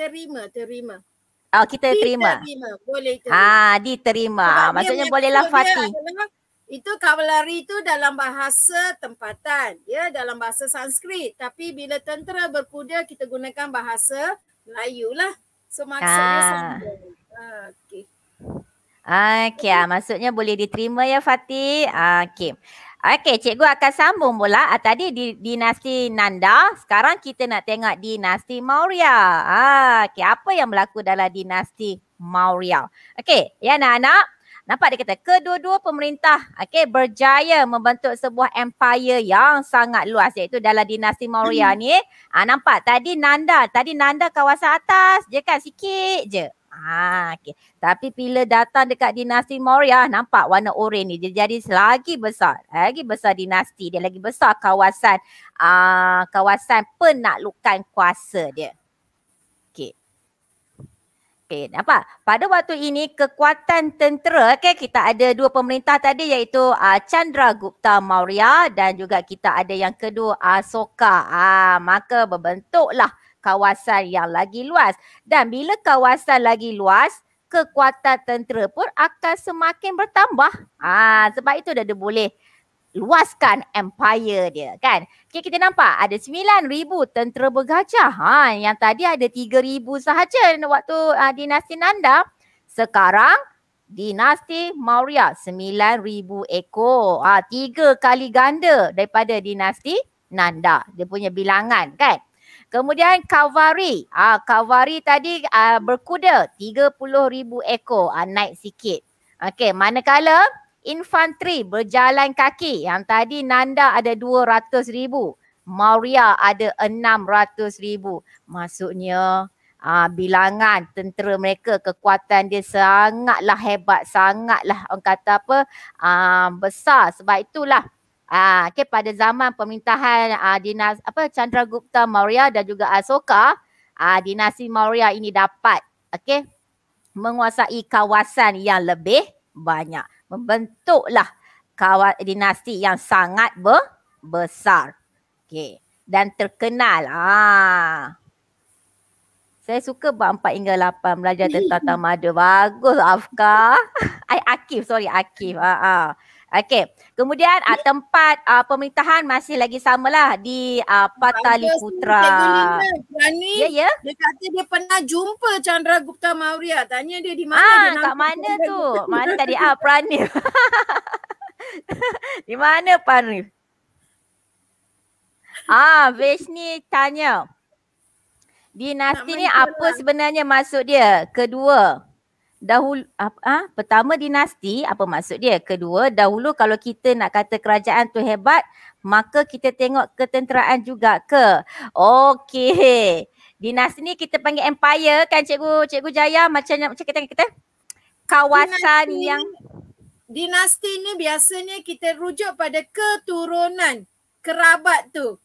terima, terima. Ah oh, kita terima. terima. Boleh terima. ha, diterima. Sebab Maksudnya dia bolehlah Fatih. Itu kavaleri itu dalam bahasa tempatan, ya dalam bahasa Sanskrit. Tapi bila tentera berkuda kita gunakan bahasa Melayu lah. So maksudnya ah. sama. Ah, okay. Okay, ah, maksudnya boleh diterima ya Fatih. Ah, okay. Okey, cikgu akan sambung pula ah, tadi di dinasti Nanda. Sekarang kita nak tengok dinasti Maurya. Ah, okey, apa yang berlaku dalam dinasti Maurya? Okey, ya anak-anak. Nampak dia kata kedua-dua pemerintah okey berjaya membentuk sebuah empire yang sangat luas iaitu dalam dinasti Maurya hmm. ni. Ah nampak tadi Nanda, tadi Nanda kawasan atas je kan sikit je. Ha, ah, okay. Tapi bila datang dekat dinasti Maurya, nampak warna oranye ni. Dia jadi lagi besar. Lagi besar dinasti. Dia lagi besar kawasan uh, kawasan penaklukan kuasa dia. Okay. Okay, nampak? Pada waktu ini, kekuatan tentera, okay, kita ada dua pemerintah tadi iaitu uh, ah, Chandra Gupta Maurya dan juga kita ada yang kedua Asoka. Uh, ah, uh, maka berbentuklah kawasan yang lagi luas dan bila kawasan lagi luas kekuatan tentera pun akan semakin bertambah ha, sebab itu dah dia boleh luaskan empire dia kan okay, kita nampak ada 9000 tentera bergajah ha, yang tadi ada 3000 sahaja waktu uh, dinasti Nanda sekarang dinasti Maurya 9000 ekor ha, tiga kali ganda daripada dinasti Nanda dia punya bilangan kan Kemudian Kavari. Ah, ha, Kavari tadi ah, berkuda 30,000 ekor ah, naik sikit. Okey, manakala infanteri berjalan kaki yang tadi Nanda ada 200,000. Maria ada 600,000. Maksudnya ah, bilangan tentera mereka kekuatan dia sangatlah hebat, sangatlah orang kata apa ah, besar. Sebab itulah Ah, uh, okay, pada zaman pemerintahan uh, dinas apa Chandra Gupta Maurya dan juga Asoka, uh, ah, dinasti Maurya ini dapat okay, menguasai kawasan yang lebih banyak. Membentuklah kawat dinasti yang sangat be, besar. Okay. Dan terkenal. Ah. Saya suka buat empat hingga lapan belajar tentang tamadu. Bagus Afka. I, Akif, sorry Akif. Ah, uh, ah. Okey. Kemudian uh, tempat uh, pemerintahan masih lagi samalah di uh, Pataliputra. Yani, ya, ya. Dia kata dia pernah jumpa Chandra Gupta Maurya. Tanya dia di mana. Ah, dia kat mana tu? Gupta. Mana tadi? Ah, Pranif. di mana Pranif? Ah, Vishni tanya. Dinasti ni apa lah. sebenarnya maksud dia? Kedua dahulu apa ha, pertama dinasti apa maksud dia kedua dahulu kalau kita nak kata kerajaan tu hebat maka kita tengok ketenteraan juga ke okey dinasti ni kita panggil empire kan cikgu cikgu jaya macam macam kita kita kawasan dinasti yang ni, dinasti ni biasanya kita rujuk pada keturunan kerabat tu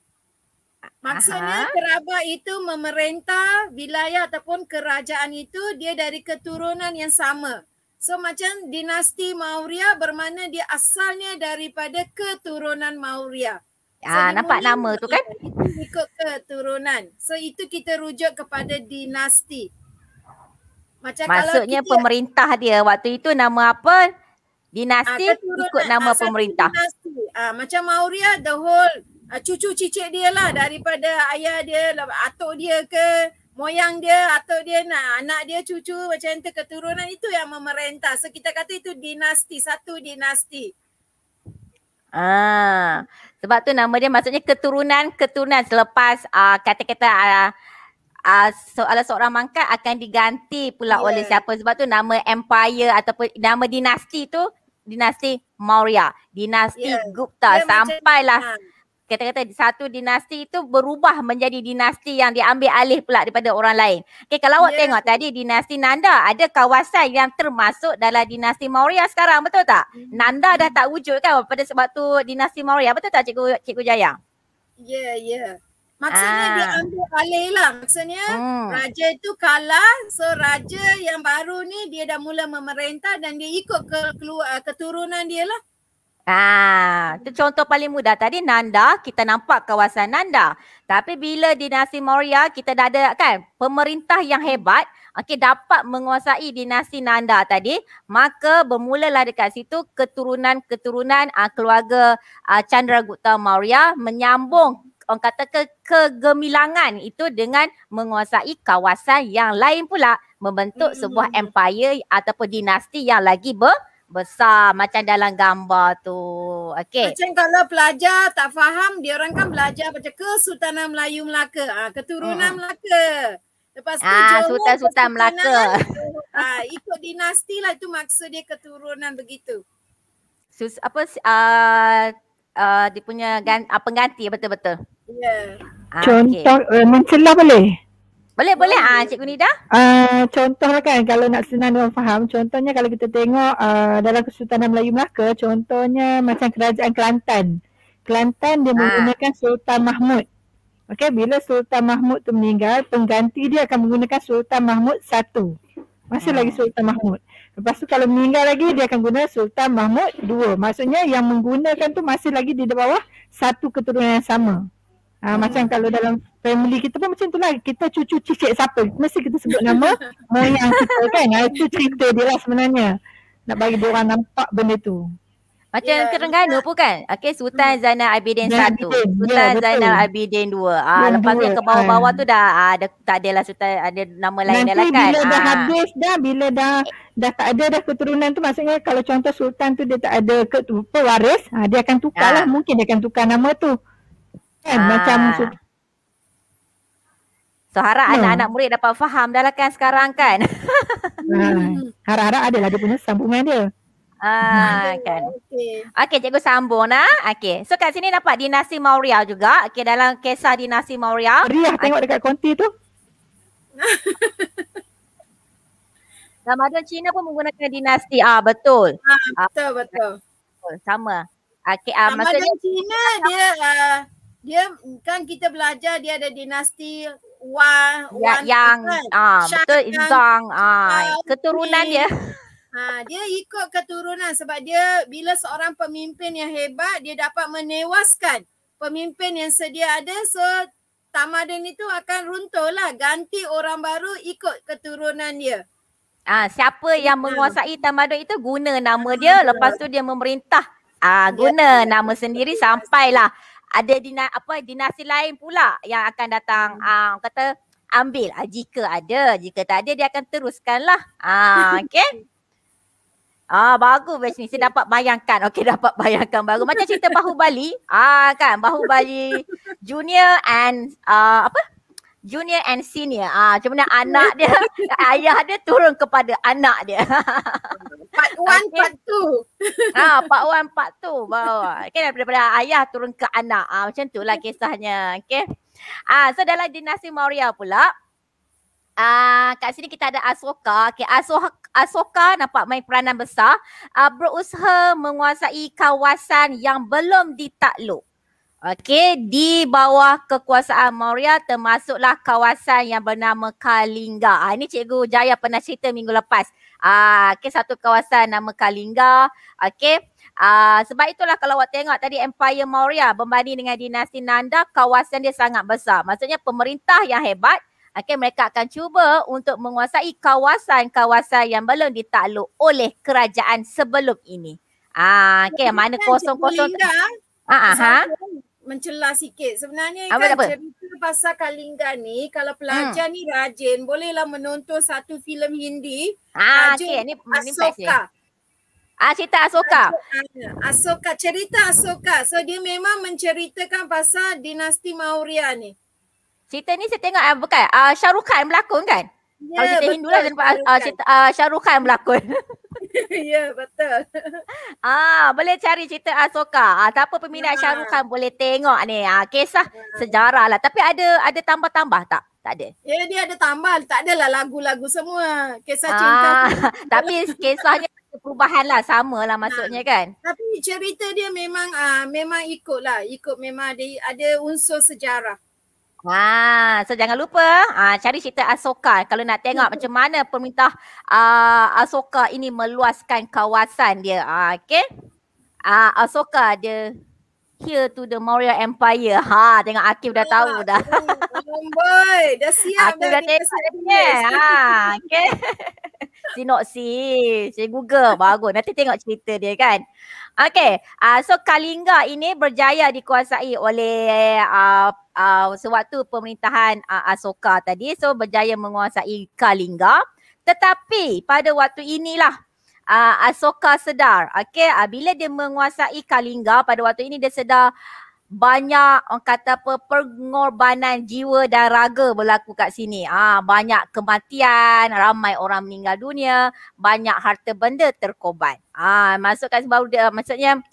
Maksudnya Aha. kerabat itu memerintah wilayah ataupun kerajaan itu dia dari keturunan yang sama. So macam dinasti Maurya bermakna dia asalnya daripada keturunan Maurya. Ya, so, ah, nampak nama tu kan? Ikut keturunan. So itu kita rujuk kepada dinasti. Macam Maksudnya kalau kita, pemerintah dia waktu itu nama apa? Dinasti aa, ah, ikut nama aa, ah, pemerintah. Dinasti. Aa, macam Maurya the whole Ah, cucu cicit dia lah daripada ayah dia, atuk dia ke, moyang dia, atau dia nak anak dia cucu macam tu keturunan itu yang memerintah. So kita kata itu dinasti, satu dinasti. Ah, sebab tu nama dia maksudnya keturunan, keturunan selepas uh, kata-kata uh, Uh, soalan seorang mangkat akan diganti pula yeah. oleh siapa sebab tu nama empire ataupun nama dinasti tu dinasti Maurya dinasti yeah. Gupta yeah, sampailah macam, ha kata-kata satu dinasti itu berubah menjadi dinasti yang diambil alih pula daripada orang lain. Okey kalau awak yeah. tengok tadi dinasti Nanda ada kawasan yang termasuk dalam dinasti Maurya sekarang betul tak? mm Nanda dah tak wujud kan pada sebab tu dinasti Maurya betul tak cikgu cikgu Jaya? Ya yeah, ya. Yeah. Maksudnya ah. dia ambil alih lah. Maksudnya hmm. raja itu kalah. So raja yang baru ni dia dah mula memerintah dan dia ikut ke, keluar, keturunan dia lah. Ah, contoh paling mudah. Tadi Nanda, kita nampak kawasan Nanda. Tapi bila dinasti Maurya, kita dah ada kan pemerintah yang hebat okay, dapat menguasai dinasti Nanda tadi. Maka bermulalah dekat situ keturunan-keturunan uh, keluarga uh, ah, Chandra Gupta Maurya menyambung orang kata ke kegemilangan itu dengan menguasai kawasan yang lain pula membentuk mm-hmm. sebuah empire ataupun dinasti yang lagi ber, besar macam dalam gambar tu. Okey. Macam kalau pelajar tak faham, dia orang kan belajar macam Kesultanan Melayu Melaka. Ah, ha, keturunan hmm. Melaka. Lepas tu ah, Johor, Sultan-Sultan Melaka. Lah ah, ha, ikut dinasti lah tu maksud dia keturunan begitu. Sus, apa uh, uh, dia punya gan, uh, pengganti betul-betul. Ya. Yeah. Ha, Contoh okay. uh, eh, mencelah boleh? Boleh, boleh. Ah, Cikgu Nida. Uh, ah, contoh kan kalau nak senang orang faham. Contohnya kalau kita tengok uh, dalam Kesultanan Melayu Melaka. Contohnya macam Kerajaan Kelantan. Kelantan dia ah. menggunakan uh. Sultan Mahmud. Okey, bila Sultan Mahmud tu meninggal, pengganti dia akan menggunakan Sultan Mahmud satu. Masih uh. lagi Sultan Mahmud. Lepas tu kalau meninggal lagi, dia akan guna Sultan Mahmud dua. Maksudnya yang menggunakan tu masih lagi di bawah satu keturunan yang sama. Ha, hmm. Macam kalau dalam family kita pun macam tu itulah Kita cucu cicit siapa Mesti kita sebut nama moyang kita kan ah, Itu cerita dia lah sebenarnya Nak bagi orang nampak benda tu Macam yeah. Terengganu pun kan okay, Sultan hmm. Zainal Abidin yeah, 1 Sultan yeah, Zainal Abidin 2 ha, ah, Lepas tu ke bawah-bawah kan. tu dah, ha, dah Tak lah Sultan ada nama lain lah Nanti dah lah kan Nanti bila dah habis dah Bila dah dah tak ada dah keturunan tu Maksudnya kalau contoh Sultan tu dia tak ada ketua, pewaris ha, Dia akan tukar ha. lah mungkin dia akan tukar nama tu Kan ah. macam So harap hmm. anak-anak murid dapat faham dah lah kan sekarang kan. Ha. Ah, harap ada adalah dia punya sambungan dia. Ah, kan. Okey, okay, cikgu sambung nah. Okay, So kat sini nampak dinasti Maurya juga. Okay, dalam kisah dinasti Maurya. Ria tengok dekat konti tu. Dalam ada Cina pun menggunakan dinasti. Ah, betul. Ah, betul, ah, betul. Sama. Okay, ah, maksudnya Cina dia uh, dia kan kita belajar dia ada dinasti Wang ya, Yang kan? ah, kan? Zhang ah keturunan dia ha dia ikut keturunan sebab dia bila seorang pemimpin yang hebat dia dapat menewaskan pemimpin yang sedia ada so tamadun itu akan runtuh lah, ganti orang baru ikut keturunan dia ah ha, siapa yang ah. menguasai tamadun itu guna nama dia ah. lepas tu dia memerintah Ah ya, guna ya, nama sendiri sampailah ada dina, apa dinasti lain pula yang akan datang hmm. uh, kata ambil uh, jika ada jika tak ada dia akan teruskanlah ah uh, okey Ah bagus best ni. Saya dapat bayangkan. Okey dapat bayangkan baru. Macam cerita Bahu Bali. Ah kan Bahu Bali Junior and uh, apa? junior and senior. Ah, macam mana anak dia, ayah dia turun kepada anak dia. part one, okay. part two. Ah, part one, part two. Wow. Okay, daripada ayah turun ke anak. Ah, macam tu lah kisahnya. Okay. Ah, so dalam dinasti Maurya pula, Ah, kat sini kita ada Asoka. Okay, Asoka, Asoka nampak main peranan besar. Ah, berusaha menguasai kawasan yang belum ditakluk. Okey, di bawah kekuasaan Maurya termasuklah kawasan yang bernama Kalinga. Ha, ini Cikgu Jaya pernah cerita minggu lepas. Ah, okey satu kawasan nama Kalinga. Okey. Ah, sebab itulah kalau awak tengok tadi Empire Maurya berbanding dengan dinasti Nanda, kawasan dia sangat besar. Maksudnya pemerintah yang hebat Okay, mereka akan cuba untuk menguasai kawasan-kawasan yang belum ditakluk oleh kerajaan sebelum ini. Ah, okay, mana kosong-kosong. Ah, ah, ha mencelah sikit. Sebenarnya apa, kan apa? cerita pasal Kalingga ni kalau pelajar hmm. ni rajin bolehlah menonton satu filem Hindi. Ah, ah okey ni ni Ah cerita Asoka. Ya. Asoka cerita Asoka. So dia memang menceritakan pasal dinasti Maurya ni. Cerita ni saya tengok ah, bukan uh, ah, Shahrukh Rukh Khan berlakon kan? Ya, kalau cerita Hindu lah tempat uh, cerita uh, Shah Khan berlakon. ya betul ah boleh cari cerita Asoka ah siapa peminat ya. Syarukan boleh tengok ni ah kisah ya. sejarah lah tapi ada ada tambah-tambah tak tak ada. Ya dia ada tambah. Tak adalah lagu-lagu semua. Kisah ah, cinta. Ah, tapi kisahnya perubahan lah. Sama lah maksudnya nah, kan. Tapi cerita dia memang ah, memang ikut lah. Ikut memang ada, ada unsur sejarah. Ha, so jangan lupa ha, cari cerita Asoka kalau nak tengok macam mana pemerintah uh, ah, Asoka ini meluaskan kawasan dia. Ha, okay. Uh, Asoka dia here to the Maurya Empire. Ha, tengok Akif dah tahu dah. Oh, Amboi, dah siap Akif dah. dah tengok dah ha, okay. Sinopsis, saya Google, baru. Nanti tengok cerita dia kan. Okay, uh, so Kalinga ini berjaya dikuasai oleh uh, uh, sewaktu pemerintahan uh, Asoka tadi so berjaya menguasai Kalinga tetapi pada waktu inilah uh, Asoka sedar okey uh, bila dia menguasai Kalinga pada waktu ini dia sedar banyak orang kata apa pengorbanan jiwa dan raga berlaku kat sini. Ah ha, banyak kematian, ramai orang meninggal dunia, banyak harta benda terkorban. Ah ha, masukkan baru dia maksudnya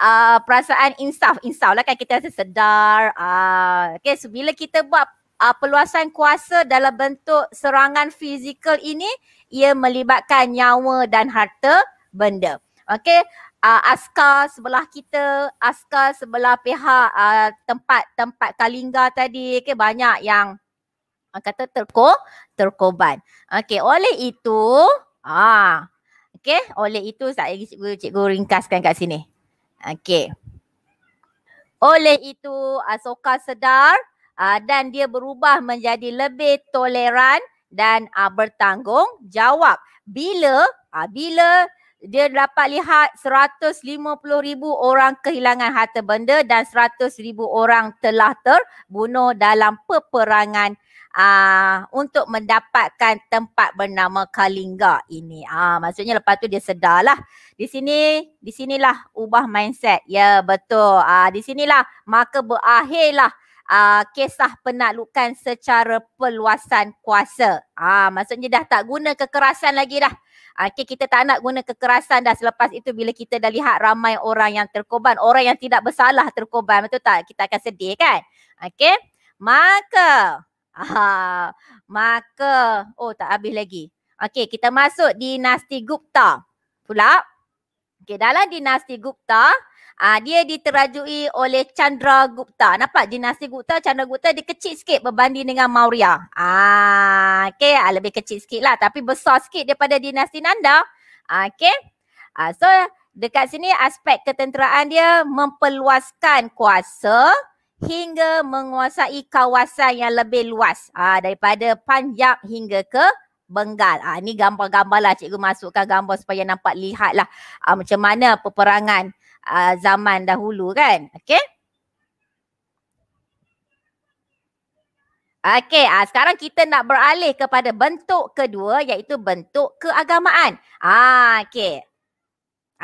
uh, perasaan insaf. Insaf lah kan kita rasa sedar. Uh, okay, so bila kita buat uh, peluasan kuasa dalam bentuk serangan fizikal ini, ia melibatkan nyawa dan harta benda. Okay, uh, askar sebelah kita, askar sebelah pihak uh, tempat-tempat kalinga tadi, okay, banyak yang uh, kata terko terkoban. Okey, oleh itu, ah. Okey, oleh itu saya cikgu cikgu ringkaskan kat sini. Okey. Oleh itu Asoka sedar uh, dan dia berubah menjadi lebih toleran dan uh, bertanggung jawab. Bila uh, bila dia dapat lihat 150,000 orang kehilangan harta benda dan 100,000 orang telah terbunuh dalam peperangan uh, untuk mendapatkan tempat bernama Kalinga ini. Uh, maksudnya lepas tu dia sedarlah. Di sini, di sinilah ubah mindset. Ya, betul. Uh, di sinilah maka berakhirlah uh, kisah penaklukan secara peluasan kuasa. Uh, maksudnya dah tak guna kekerasan lagi dah. Okay, kita tak nak guna kekerasan dah selepas itu bila kita dah lihat ramai orang yang terkorban. Orang yang tidak bersalah terkorban. Betul tak? Kita akan sedih kan? Okay. Maka Ah, maka oh tak habis lagi. Okey, kita masuk dinasti Gupta. Pula. Okey, dalam dinasti Gupta, ah dia diterajui oleh Chandra Gupta. Nampak dinasti Gupta, Chandra Gupta dia kecil sikit berbanding dengan Maurya. Ah, okey, ah, lebih kecil sikit lah tapi besar sikit daripada dinasti Nanda. Ah, okey. Ah, so dekat sini aspek ketenteraan dia memperluaskan kuasa hingga menguasai kawasan yang lebih luas aa, ah, daripada Punjab hingga ke Benggal. Ah, ini gambar-gambar lah cikgu masukkan gambar supaya nampak lihat lah aa, ah, macam mana peperangan aa, ah, zaman dahulu kan. Okay. Okey, ah sekarang kita nak beralih kepada bentuk kedua iaitu bentuk keagamaan. Ah okey.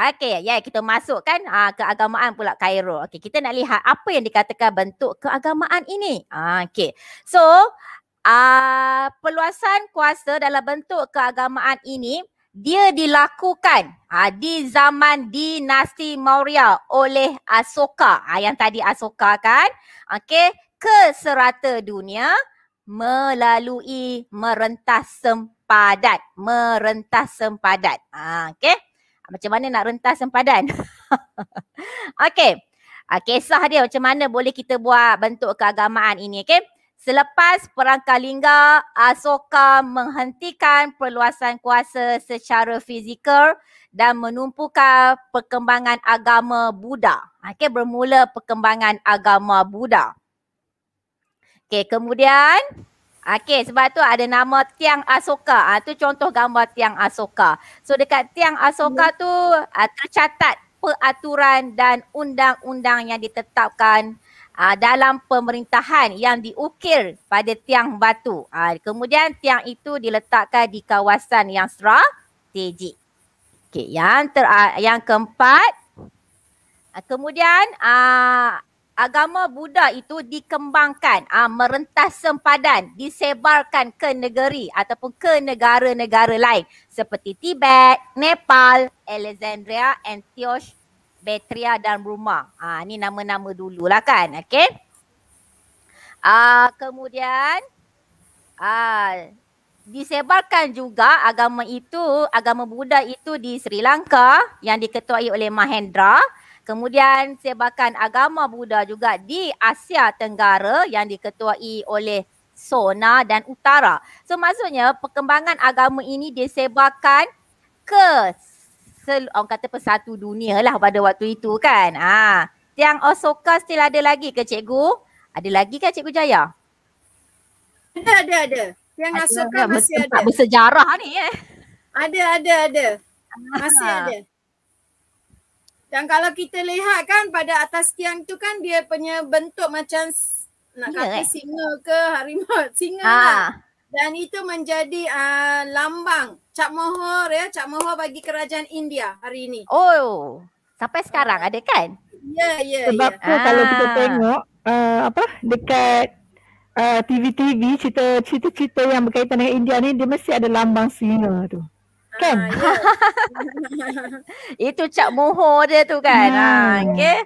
Okey, ya yeah, kita masukkan uh, keagamaan pula Cairo. Okey, kita nak lihat apa yang dikatakan bentuk keagamaan ini. Uh, Okey. So, uh, peluasan kuasa dalam bentuk keagamaan ini dia dilakukan ha, di zaman dinasti Maurya oleh Asoka. Ha, yang tadi Asoka kan. Okey. Ke serata dunia melalui merentas sempadat. Merentas sempadat. Ha, Okey macam mana nak rentas sempadan. okay. Uh, ah, kisah dia macam mana boleh kita buat bentuk keagamaan ini. Okay. Selepas Perang Kalinga, Asoka menghentikan perluasan kuasa secara fizikal dan menumpukan perkembangan agama Buddha. Ah, okey, bermula perkembangan agama Buddha. Okey, kemudian Okey sebab tu ada nama tiang Asoka. Ah ha, tu contoh gambar tiang Asoka. So dekat tiang Asoka ya. tu ha, tercatat peraturan dan undang-undang yang ditetapkan ha, dalam pemerintahan yang diukir pada tiang batu. Ha, kemudian tiang itu diletakkan di kawasan yang strategik. Okey yang ter yang keempat Kemudian ah agama Buddha itu dikembangkan, uh, merentas sempadan, disebarkan ke negeri ataupun ke negara-negara lain seperti Tibet, Nepal, Alexandria, Antioch, Betria dan Burma. Ah uh, nama-nama dululah kan. Okey. Ah kemudian ah disebarkan juga agama itu, agama Buddha itu di Sri Lanka yang diketuai oleh Mahendra. Kemudian sebakan agama Buddha juga di Asia Tenggara yang diketuai oleh Sona dan Utara. So maksudnya perkembangan agama ini disebarkan ke orang kata persatu dunia lah pada waktu itu kan. Ah, ha. Tiang Osoka still ada lagi ke cikgu? Ada lagi ke cikgu Jaya? Ada, ada, ada. Tiang Osoka lah, masih ada. Bersejarah ni eh. Ada, ada, ada. Ah. Masih ada. Dan kalau kita lihat kan pada atas tiang tu kan dia punya bentuk macam nak kata yeah. singa ke harimau singa ha. lah. Dan itu menjadi uh, lambang Cap Mohor ya, Cap Mohor bagi kerajaan India hari ini. Oh, sampai sekarang ada kan? Ya, yeah, ya, yeah, Sebab yeah. tu ah. kalau kita tengok uh, apa dekat uh, TV-TV cerita-cerita yang berkaitan dengan India ni dia mesti ada lambang singa tu kan? Ah, ya. Itu cak moho dia tu kan. Ha, ah, hmm. okay.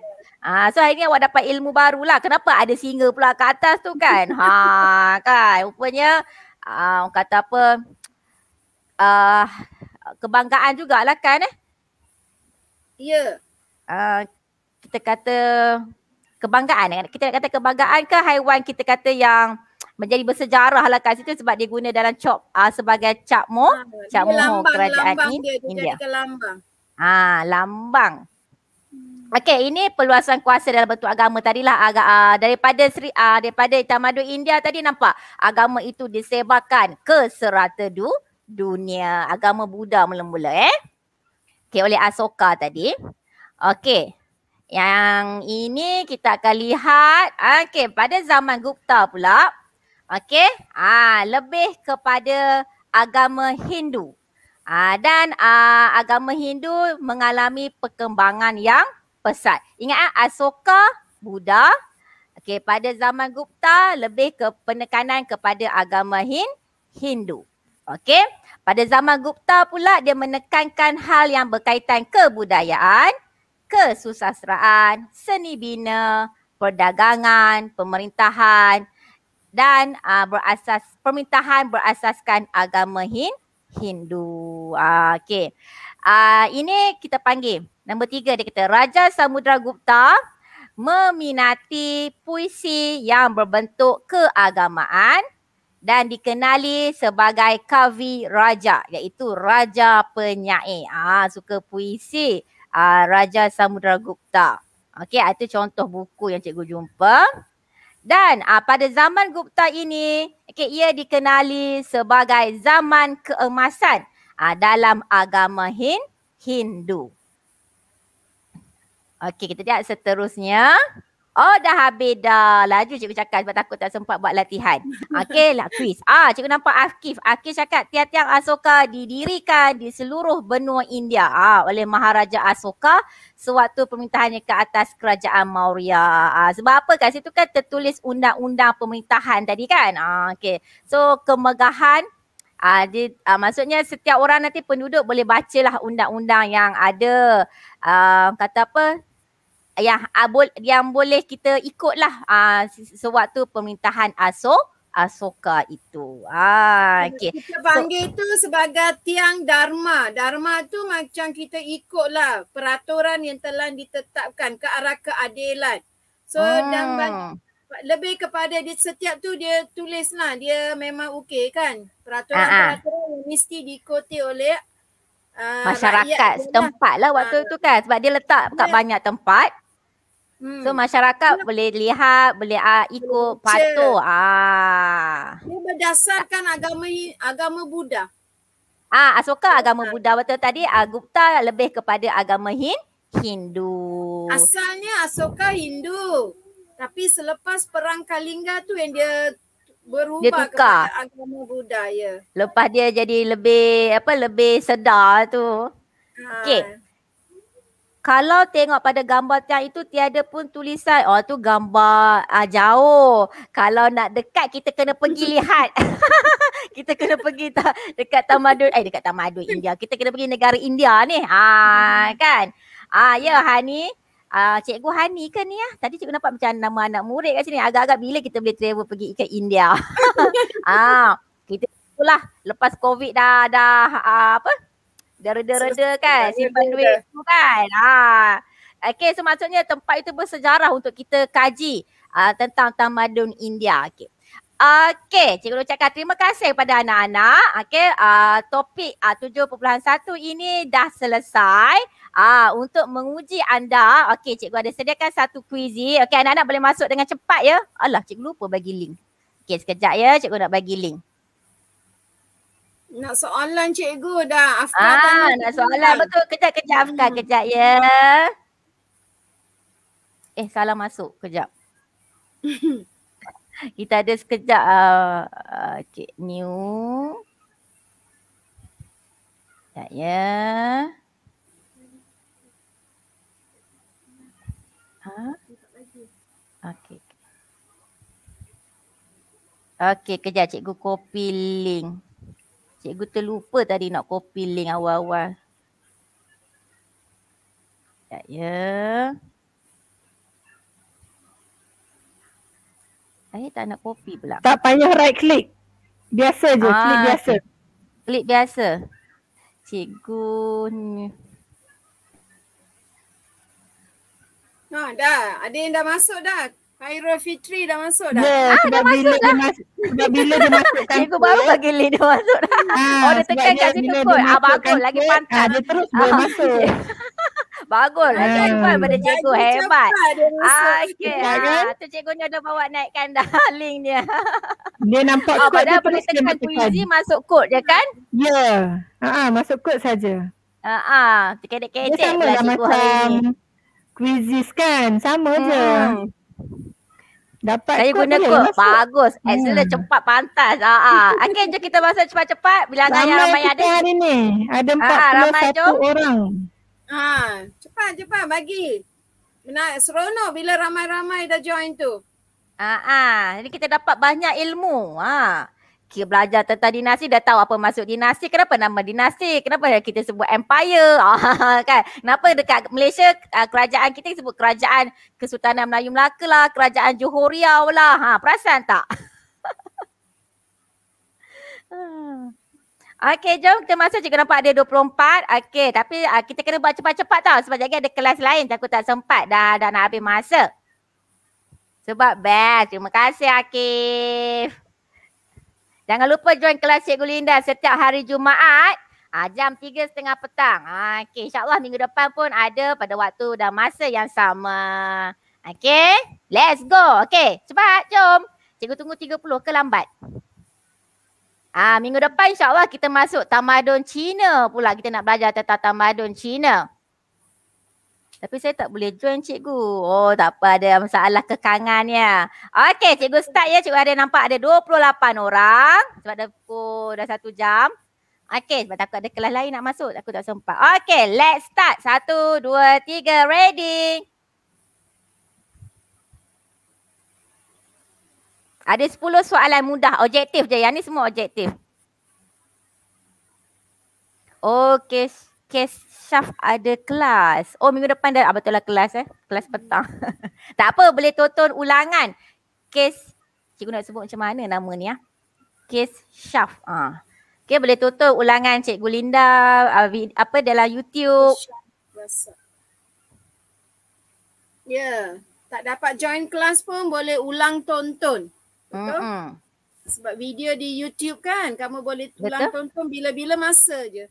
ha, ah, so hari ni awak dapat ilmu baru lah. Kenapa ada singa pula kat atas tu kan? Ha, kan? Rupanya, ah, uh, kata apa, ah, uh, kebanggaan jugalah kan eh? Ya. Yeah. Uh, kita kata kebanggaan. kan? Kita nak kata kebanggaan ke haiwan kita kata yang menjadi bersejarah lah kat situ sebab dia guna dalam cop uh, ah, sebagai cap mo ha, cap mo kerajaan ini. dia, dia India. lambang. Ah, ha, lambang. Hmm. Okey, ini peluasan kuasa dalam bentuk agama tadilah aga, uh, daripada Sri uh, ah, daripada Tamadu India tadi nampak agama itu disebarkan ke serata du, dunia. Agama Buddha mula-mula eh. Okey, oleh Asoka tadi. Okey. Yang ini kita akan lihat. Okey, pada zaman Gupta pula. Okey? Ah, lebih kepada agama Hindu. Ah, dan ah, agama Hindu mengalami perkembangan yang pesat. Ingat ah, Asoka, Buddha. Okey, pada zaman Gupta lebih ke penekanan kepada agama Hin, Hindu. Okey? Pada zaman Gupta pula dia menekankan hal yang berkaitan kebudayaan, kesusasteraan, seni bina, perdagangan, pemerintahan, dan uh, berasas permintaan berasaskan agama Hin Hindu. Uh, ah, okay. Uh, ah, ini kita panggil. Nombor tiga dia kata Raja Samudra Gupta meminati puisi yang berbentuk keagamaan dan dikenali sebagai Kavi Raja iaitu Raja Penyair. Ah, suka puisi ah, Raja Samudra Gupta. Okey, itu contoh buku yang cikgu jumpa. Dan uh, pada zaman Gupta ini, okay, ia dikenali sebagai zaman keemasan uh, dalam agama Hindu. Okey, kita lihat seterusnya. Oh dah habis dah. Laju cikgu cakap sebab takut tak sempat buat latihan. Okey lah quiz. Ah cikgu nampak Akif. Akif cakap tiang-tiang Asoka didirikan di seluruh benua India ah, oleh Maharaja Asoka sewaktu pemerintahannya ke atas kerajaan Maurya. Ah, sebab apa kat situ kan tertulis undang-undang pemerintahan tadi kan. Ah, Okey. So kemegahan Uh, ah, dia, uh, maksudnya setiap orang nanti penduduk boleh bacalah undang-undang yang ada uh, kata apa ya abul ah, yang boleh kita ikutlah uh, sewaktu pemerintahan aso Asoka itu. Ah, okay. Kita panggil so, itu sebagai tiang Dharma. Dharma tu macam kita ikutlah peraturan yang telah ditetapkan ke arah keadilan. So hmm. dan lebih kepada dia setiap tu dia tulislah dia memang okey kan peraturan-peraturan ah, mesti diikuti oleh uh, masyarakat setempat lah waktu uh, tu kan sebab dia letak kat banyak tempat Hmm. So masyarakat hmm. boleh lihat, boleh uh, ikut Cik. patuh. Ah. Dia berdasarkan agama agama Buddha. Ah, Asoka agama ah. Buddha betul tadi. Ah, Gupta lebih kepada agama Hin, Hindu. Asalnya Asoka Hindu. Tapi selepas perang Kalinga tu yang dia berubah dia kepada agama Buddha ya. Lepas dia jadi lebih apa lebih sedar tu. Ah. Okey kalau tengok pada gambar tiang itu tiada pun tulisan oh tu gambar ah, jauh kalau nak dekat kita kena pergi lihat kita kena pergi ta- dekat tamadun eh dekat tamadun India kita kena pergi negara India ni ha ah, mm-hmm. kan ah ya Hani ah, cikgu Hani ke ni ah tadi cikgu nampak macam nama anak murid kat sini agak-agak bila kita boleh travel pergi ke India ah kita itulah lepas covid dah dah ah, apa Dereda-reda kan simpan duit tu kan. Ha. Okay so maksudnya tempat itu bersejarah untuk kita kaji uh, tentang tamadun India. Okay. Okey, cikgu ucapkan terima kasih kepada anak-anak. Okey, uh, ha, topik ha, uh, 7.1 ini dah selesai. Uh, untuk menguji anda, okey cikgu ada sediakan satu kuizi. Okey, anak-anak boleh masuk dengan cepat ya. Allah, cikgu lupa bagi link. Okey, sekejap ya cikgu nak bagi link. Nak soalan cikgu dah. Afkar ah, tanya nak soalan tanya. betul. Kejap, kejap Afkar. Hmm. Kejap ya. Eh, salah masuk. Kejap. Kita ada sekejap uh, uh, Cik New. Kejap ya. Ha? Okay. Okay, kejap cikgu copy link. Cikgu terlupa tadi nak copy link awal-awal. Ya, ya. Saya tak nak copy pula. Tak payah right click. Biasa je, ah, klik biasa. Klik biasa. Cikgu ni. Ha, dah. Ada yang dah masuk dah. Hairul Fitri dah masuk dah. Yeah, ah, sebab dah bila masuk dah. Mas- sebab bila dia masukkan Cikgu baru bagi link dia masuk dah. Ah, oh, dia tekan kat situ ah, kot. Ah, bagus. Lagi pantas. Ah, dia terus boleh ah. masuk. bagus. Lagi ah. hebat pada cikgu. Hebat. Ah, okay. Ya ah, kan? Cikgu ni ada bawa naikkan dah link dia. dia nampak oh, ah, kod dia terus boleh tekan. boleh tekan masuk kod je kan? Ya. Yeah. Ah, masuk kod saja. Ah, ah. Tekan-tekan. Dia sama lah, lah macam quizzes kan. Sama je. Hmm. Dapat Saya guna kod. Bagus. Excellent. Hmm. Cepat. Pantas. Ah, ah. Okay. Ah, jom kita masuk cepat-cepat. Bila ramai yang ramai ada. hari ni. Ada 41 ah, ramai, orang. Ha, cepat, cepat. Bagi. Menarik. Seronok bila ramai-ramai dah join tu. Ah, ah. Jadi kita dapat banyak ilmu. Ha. Ah kita belajar tentang dinasti dah tahu apa maksud dinasti kenapa nama dinasti kenapa kita sebut empire oh, kan kenapa dekat Malaysia ah, kerajaan kita sebut kerajaan Kesultanan Melayu Melaka lah kerajaan Johor Riau lah ha perasan tak ah. Okay jom kita masuk cikgu nampak ada 24 Okay tapi kita kena buat cepat-cepat tau Sebab jaga ada kelas lain takut tak sempat dah, dah nak habis masa Sebab best terima kasih Akif Jangan lupa join kelas Cikgu Linda setiap hari Jumaat uh, jam 3.30 petang. Uh, ah, okay, insyaAllah minggu depan pun ada pada waktu dan masa yang sama. Okay, let's go. Okay, cepat, jom. Cikgu tunggu 30 ke lambat? Ah, minggu depan insyaAllah kita masuk tamadun Cina pula. Kita nak belajar tentang tamadun Cina. Tapi saya tak boleh join cikgu. Oh tak apa ada masalah kekangan ya. Okey cikgu start ya. Cikgu ada nampak ada 28 orang. Sebab dah pukul dah satu jam. Okey sebab takut ada kelas lain nak masuk. Aku tak sempat. Okey let's start. Satu, dua, tiga. Ready. Ada 10 soalan mudah. Objektif je. Yang ni semua objektif. Okey podcast Syaf ada kelas. Oh minggu depan dah ah, betul lah kelas eh. Kelas petang. tak apa boleh tonton ulangan. Kes cikgu nak sebut macam mana nama ni ya. Ah? Kes Syaf. Ah. Okay boleh tonton ulangan cikgu Linda ah, apa dalam YouTube. Ya. Yeah. Tak dapat join kelas pun boleh ulang tonton. Betul? Mm-hmm. Sebab video di YouTube kan kamu boleh ulang tonton bila-bila masa je.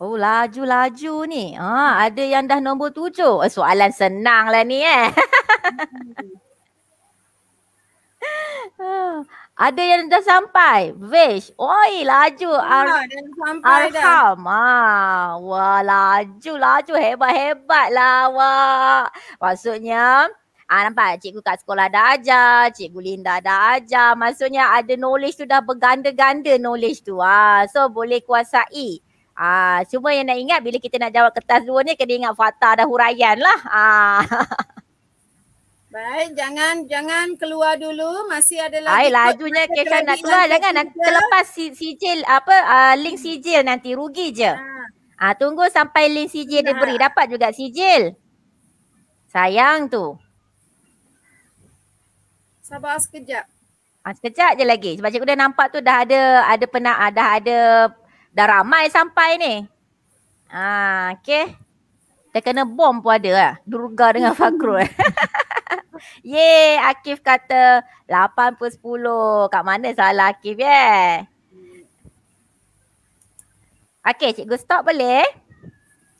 Oh laju-laju ni. Ha, ada yang dah nombor tujuh. Eh, soalan senang lah ni eh. ada yang dah sampai. Vish. Oi laju. Ar- ya, dah sampai dah. Ha. Wah laju-laju. Hebat-hebat lah awak. Maksudnya. Ha, nampak cikgu kat sekolah dah ajar. Cikgu Linda dah ajar. Maksudnya ada knowledge tu dah berganda-ganda knowledge tu. ah So boleh kuasai. Ah, semua yang nak ingat bila kita nak jawab kertas dua ni kena ingat fakta dan huraian lah. Ah. Baik, jangan jangan keluar dulu. Masih ada lagi. Baik, lajunya Kesha nak keluar. Jangan nak terlepas sijil apa uh, link sijil nanti. Rugi je. Ha. Ah, tunggu sampai link sijil ha. dia Dapat juga sijil. Sayang tu. Sabar sekejap. Ah, sekejap je lagi. Sebab cikgu dah nampak tu dah ada ada penak dah ada Dah ramai sampai ni. Ah, ha, okay. Dia kena bom pun ada lah. Durga dengan Fakrul. Yeay, Akif kata 8 per 10. Kat mana salah Akif, yeah? Okay, cikgu stop boleh?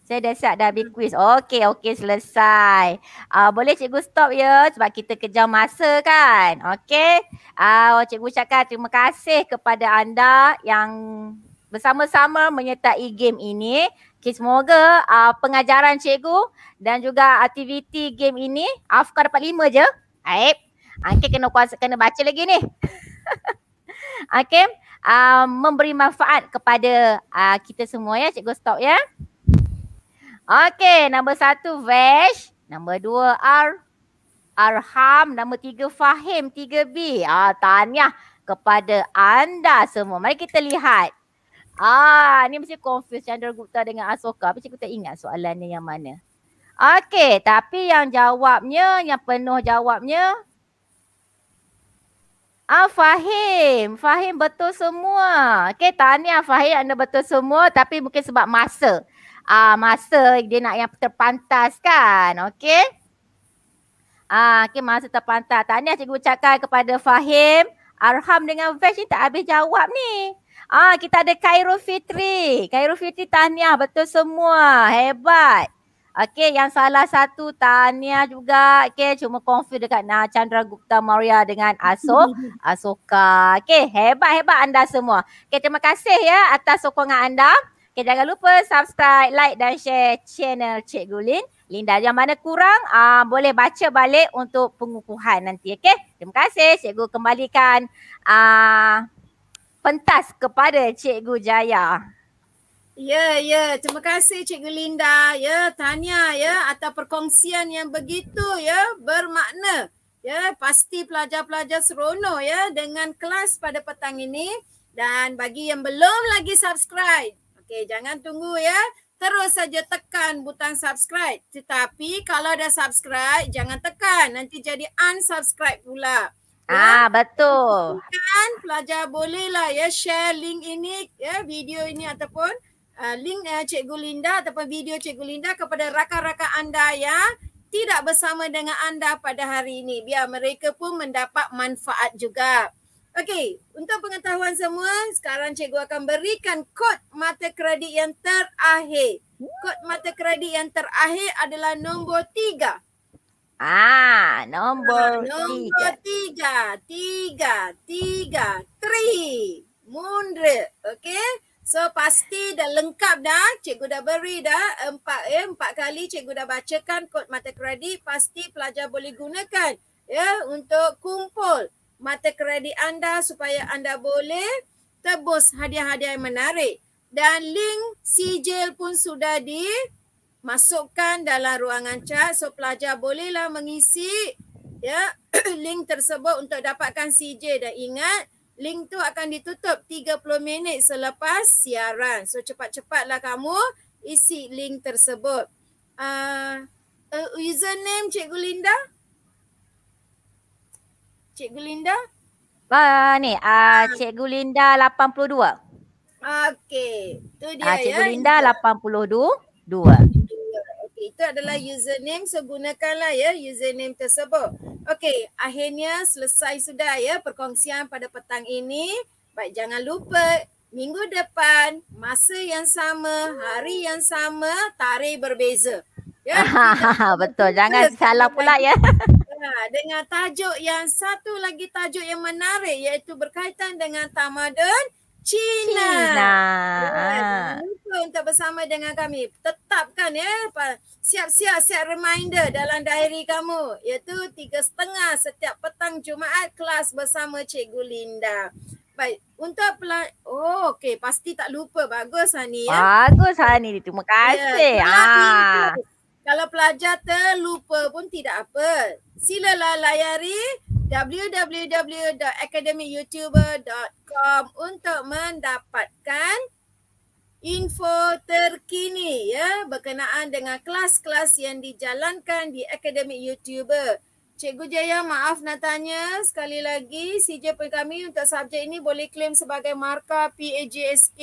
Saya dah siap dah habis quiz. Okay, okay, selesai. Uh, boleh cikgu stop ya? Sebab kita kejar masa kan? Okay. Uh, ah, cikgu cakap terima kasih kepada anda yang bersama-sama menyertai game ini. Okay, semoga uh, pengajaran cikgu dan juga aktiviti game ini afkar uh, dapat lima je. Aib. Okay, ah, kena kuasa, kena baca lagi ni. okay. Uh, memberi manfaat kepada uh, kita semua ya. Cikgu stop ya. Okey, Nombor satu Vesh. Nombor dua Ar. Arham. Nombor tiga Fahim. Tiga B. Ah, tahniah kepada anda semua. Mari kita lihat. Ah, ni mesti confuse Chandra Gupta dengan Asoka. Mesti aku tak ingat soalannya yang mana. Okey, tapi yang jawabnya, yang penuh jawabnya. Ah, Fahim. Fahim betul semua. Okey, tahniah Fahim anda betul semua. Tapi mungkin sebab masa. Ah, masa dia nak yang terpantas kan. Okey. Ah, okay, masa terpantas. Tahniah cikgu ucapkan kepada Fahim. Arham dengan Vesh ni tak habis jawab ni. Ah kita ada Cairo Fitri. Cairo Fitri tahniah betul semua. Hebat. Okey yang salah satu tahniah juga. Okey cuma confirm dekat Nah Chandra Gupta Maria dengan Aso Asoka. Okey hebat-hebat anda semua. Okey terima kasih ya atas sokongan anda. Okey jangan lupa subscribe, like dan share channel Cikgu Lin. Linda yang mana kurang uh, boleh baca balik untuk pengukuhan nanti okey. Terima kasih Cikgu kembalikan uh, pentas kepada Cikgu Jaya. Ya, ya. Terima kasih Cikgu Linda. Ya, tanya ya atas perkongsian yang begitu ya bermakna. Ya, pasti pelajar-pelajar Serono ya dengan kelas pada petang ini dan bagi yang belum lagi subscribe. Okey, jangan tunggu ya. Terus saja tekan butang subscribe. Tetapi kalau dah subscribe, jangan tekan. Nanti jadi unsubscribe pula. Ya? Ah betul. Kan pelajar bolehlah ya share link ini ya video ini ataupun uh, link uh, Cikgu Linda ataupun video Cikgu Linda kepada rakan-rakan anda ya tidak bersama dengan anda pada hari ini biar mereka pun mendapat manfaat juga. Okey, untuk pengetahuan semua, sekarang cikgu akan berikan kod mata kredit yang terakhir. Kod mata kredit yang terakhir adalah nombor tiga. Ah, nombor ah, nombor tiga. tiga, tiga, tiga, three, mundre, okay? So pasti dah lengkap dah, cikgu dah beri dah empat eh, empat kali cikgu dah bacakan kod mata kredit pasti pelajar boleh gunakan ya untuk kumpul mata kredit anda supaya anda boleh tebus hadiah-hadiah yang menarik dan link sijil pun sudah di masukkan dalam ruangan chat so pelajar bolehlah mengisi ya link tersebut untuk dapatkan CJ dan ingat link tu akan ditutup 30 minit selepas siaran so cepat-cepatlah kamu isi link tersebut ah, uh, uh, username cikgu Linda Cikgu Linda Ba uh, ni uh, uh. cikgu Linda 82 Okey tu dia uh, cikgu ya cikgu Linda 82 dua. Okay, itu adalah hmm. username. So gunakanlah ya username tersebut. Okay, akhirnya selesai sudah ya perkongsian pada petang ini. Baik, jangan lupa minggu depan masa yang sama, hari yang sama, tarikh berbeza. Ya. Betul. Jangan salah pula ya. ya. dengan tajuk yang satu lagi tajuk yang menarik iaitu berkaitan dengan tamadun China. China. Jangan ah. lupa untuk bersama dengan kami. Tetapkan ya. Siap-siap siap reminder dalam diary kamu. Iaitu tiga setengah setiap petang Jumaat kelas bersama Cikgu Linda. Baik. Untuk pelan... Oh, okey. Pasti tak lupa. Bagus, Hani. Ya? Bagus, Hani. Terima ya, kasih. Ya, ah. Itu. Kalau pelajar terlupa pun tidak apa. Silalah layari www.academyyoutuber.com untuk mendapatkan info terkini ya berkenaan dengan kelas-kelas yang dijalankan di Academy YouTuber. Cikgu Jaya maaf nak tanya sekali lagi CJ kami untuk subjek ini boleh claim sebagai markah PAJSK.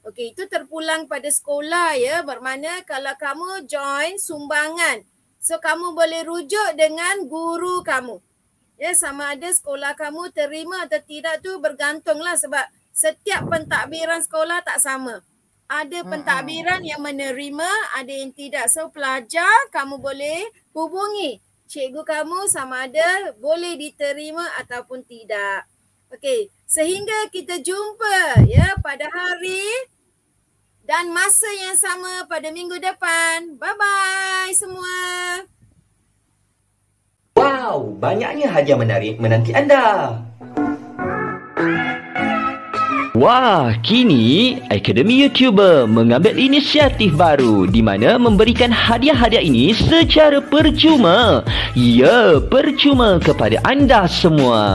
Okey, itu terpulang pada sekolah ya. Bermakna kalau kamu join sumbangan. So kamu boleh rujuk dengan guru kamu. Ya, sama ada sekolah kamu terima atau tidak tu bergantunglah sebab setiap pentadbiran sekolah tak sama. Ada hmm, pentadbiran hmm. yang menerima, ada yang tidak. So pelajar kamu boleh hubungi cikgu kamu sama ada boleh diterima ataupun tidak. Okey, sehingga kita jumpa ya pada hari dan masa yang sama pada minggu depan. Bye-bye semua. Wow, banyaknya hadiah menarik menanti anda. Wah, kini Akademi YouTuber mengambil inisiatif baru di mana memberikan hadiah-hadiah ini secara percuma. Ya, percuma kepada anda semua.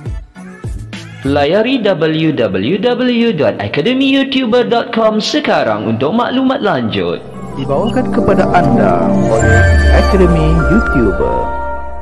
Layari www.academyyoutuber.com sekarang untuk maklumat lanjut. Dibawakan kepada anda oleh Akademi YouTuber.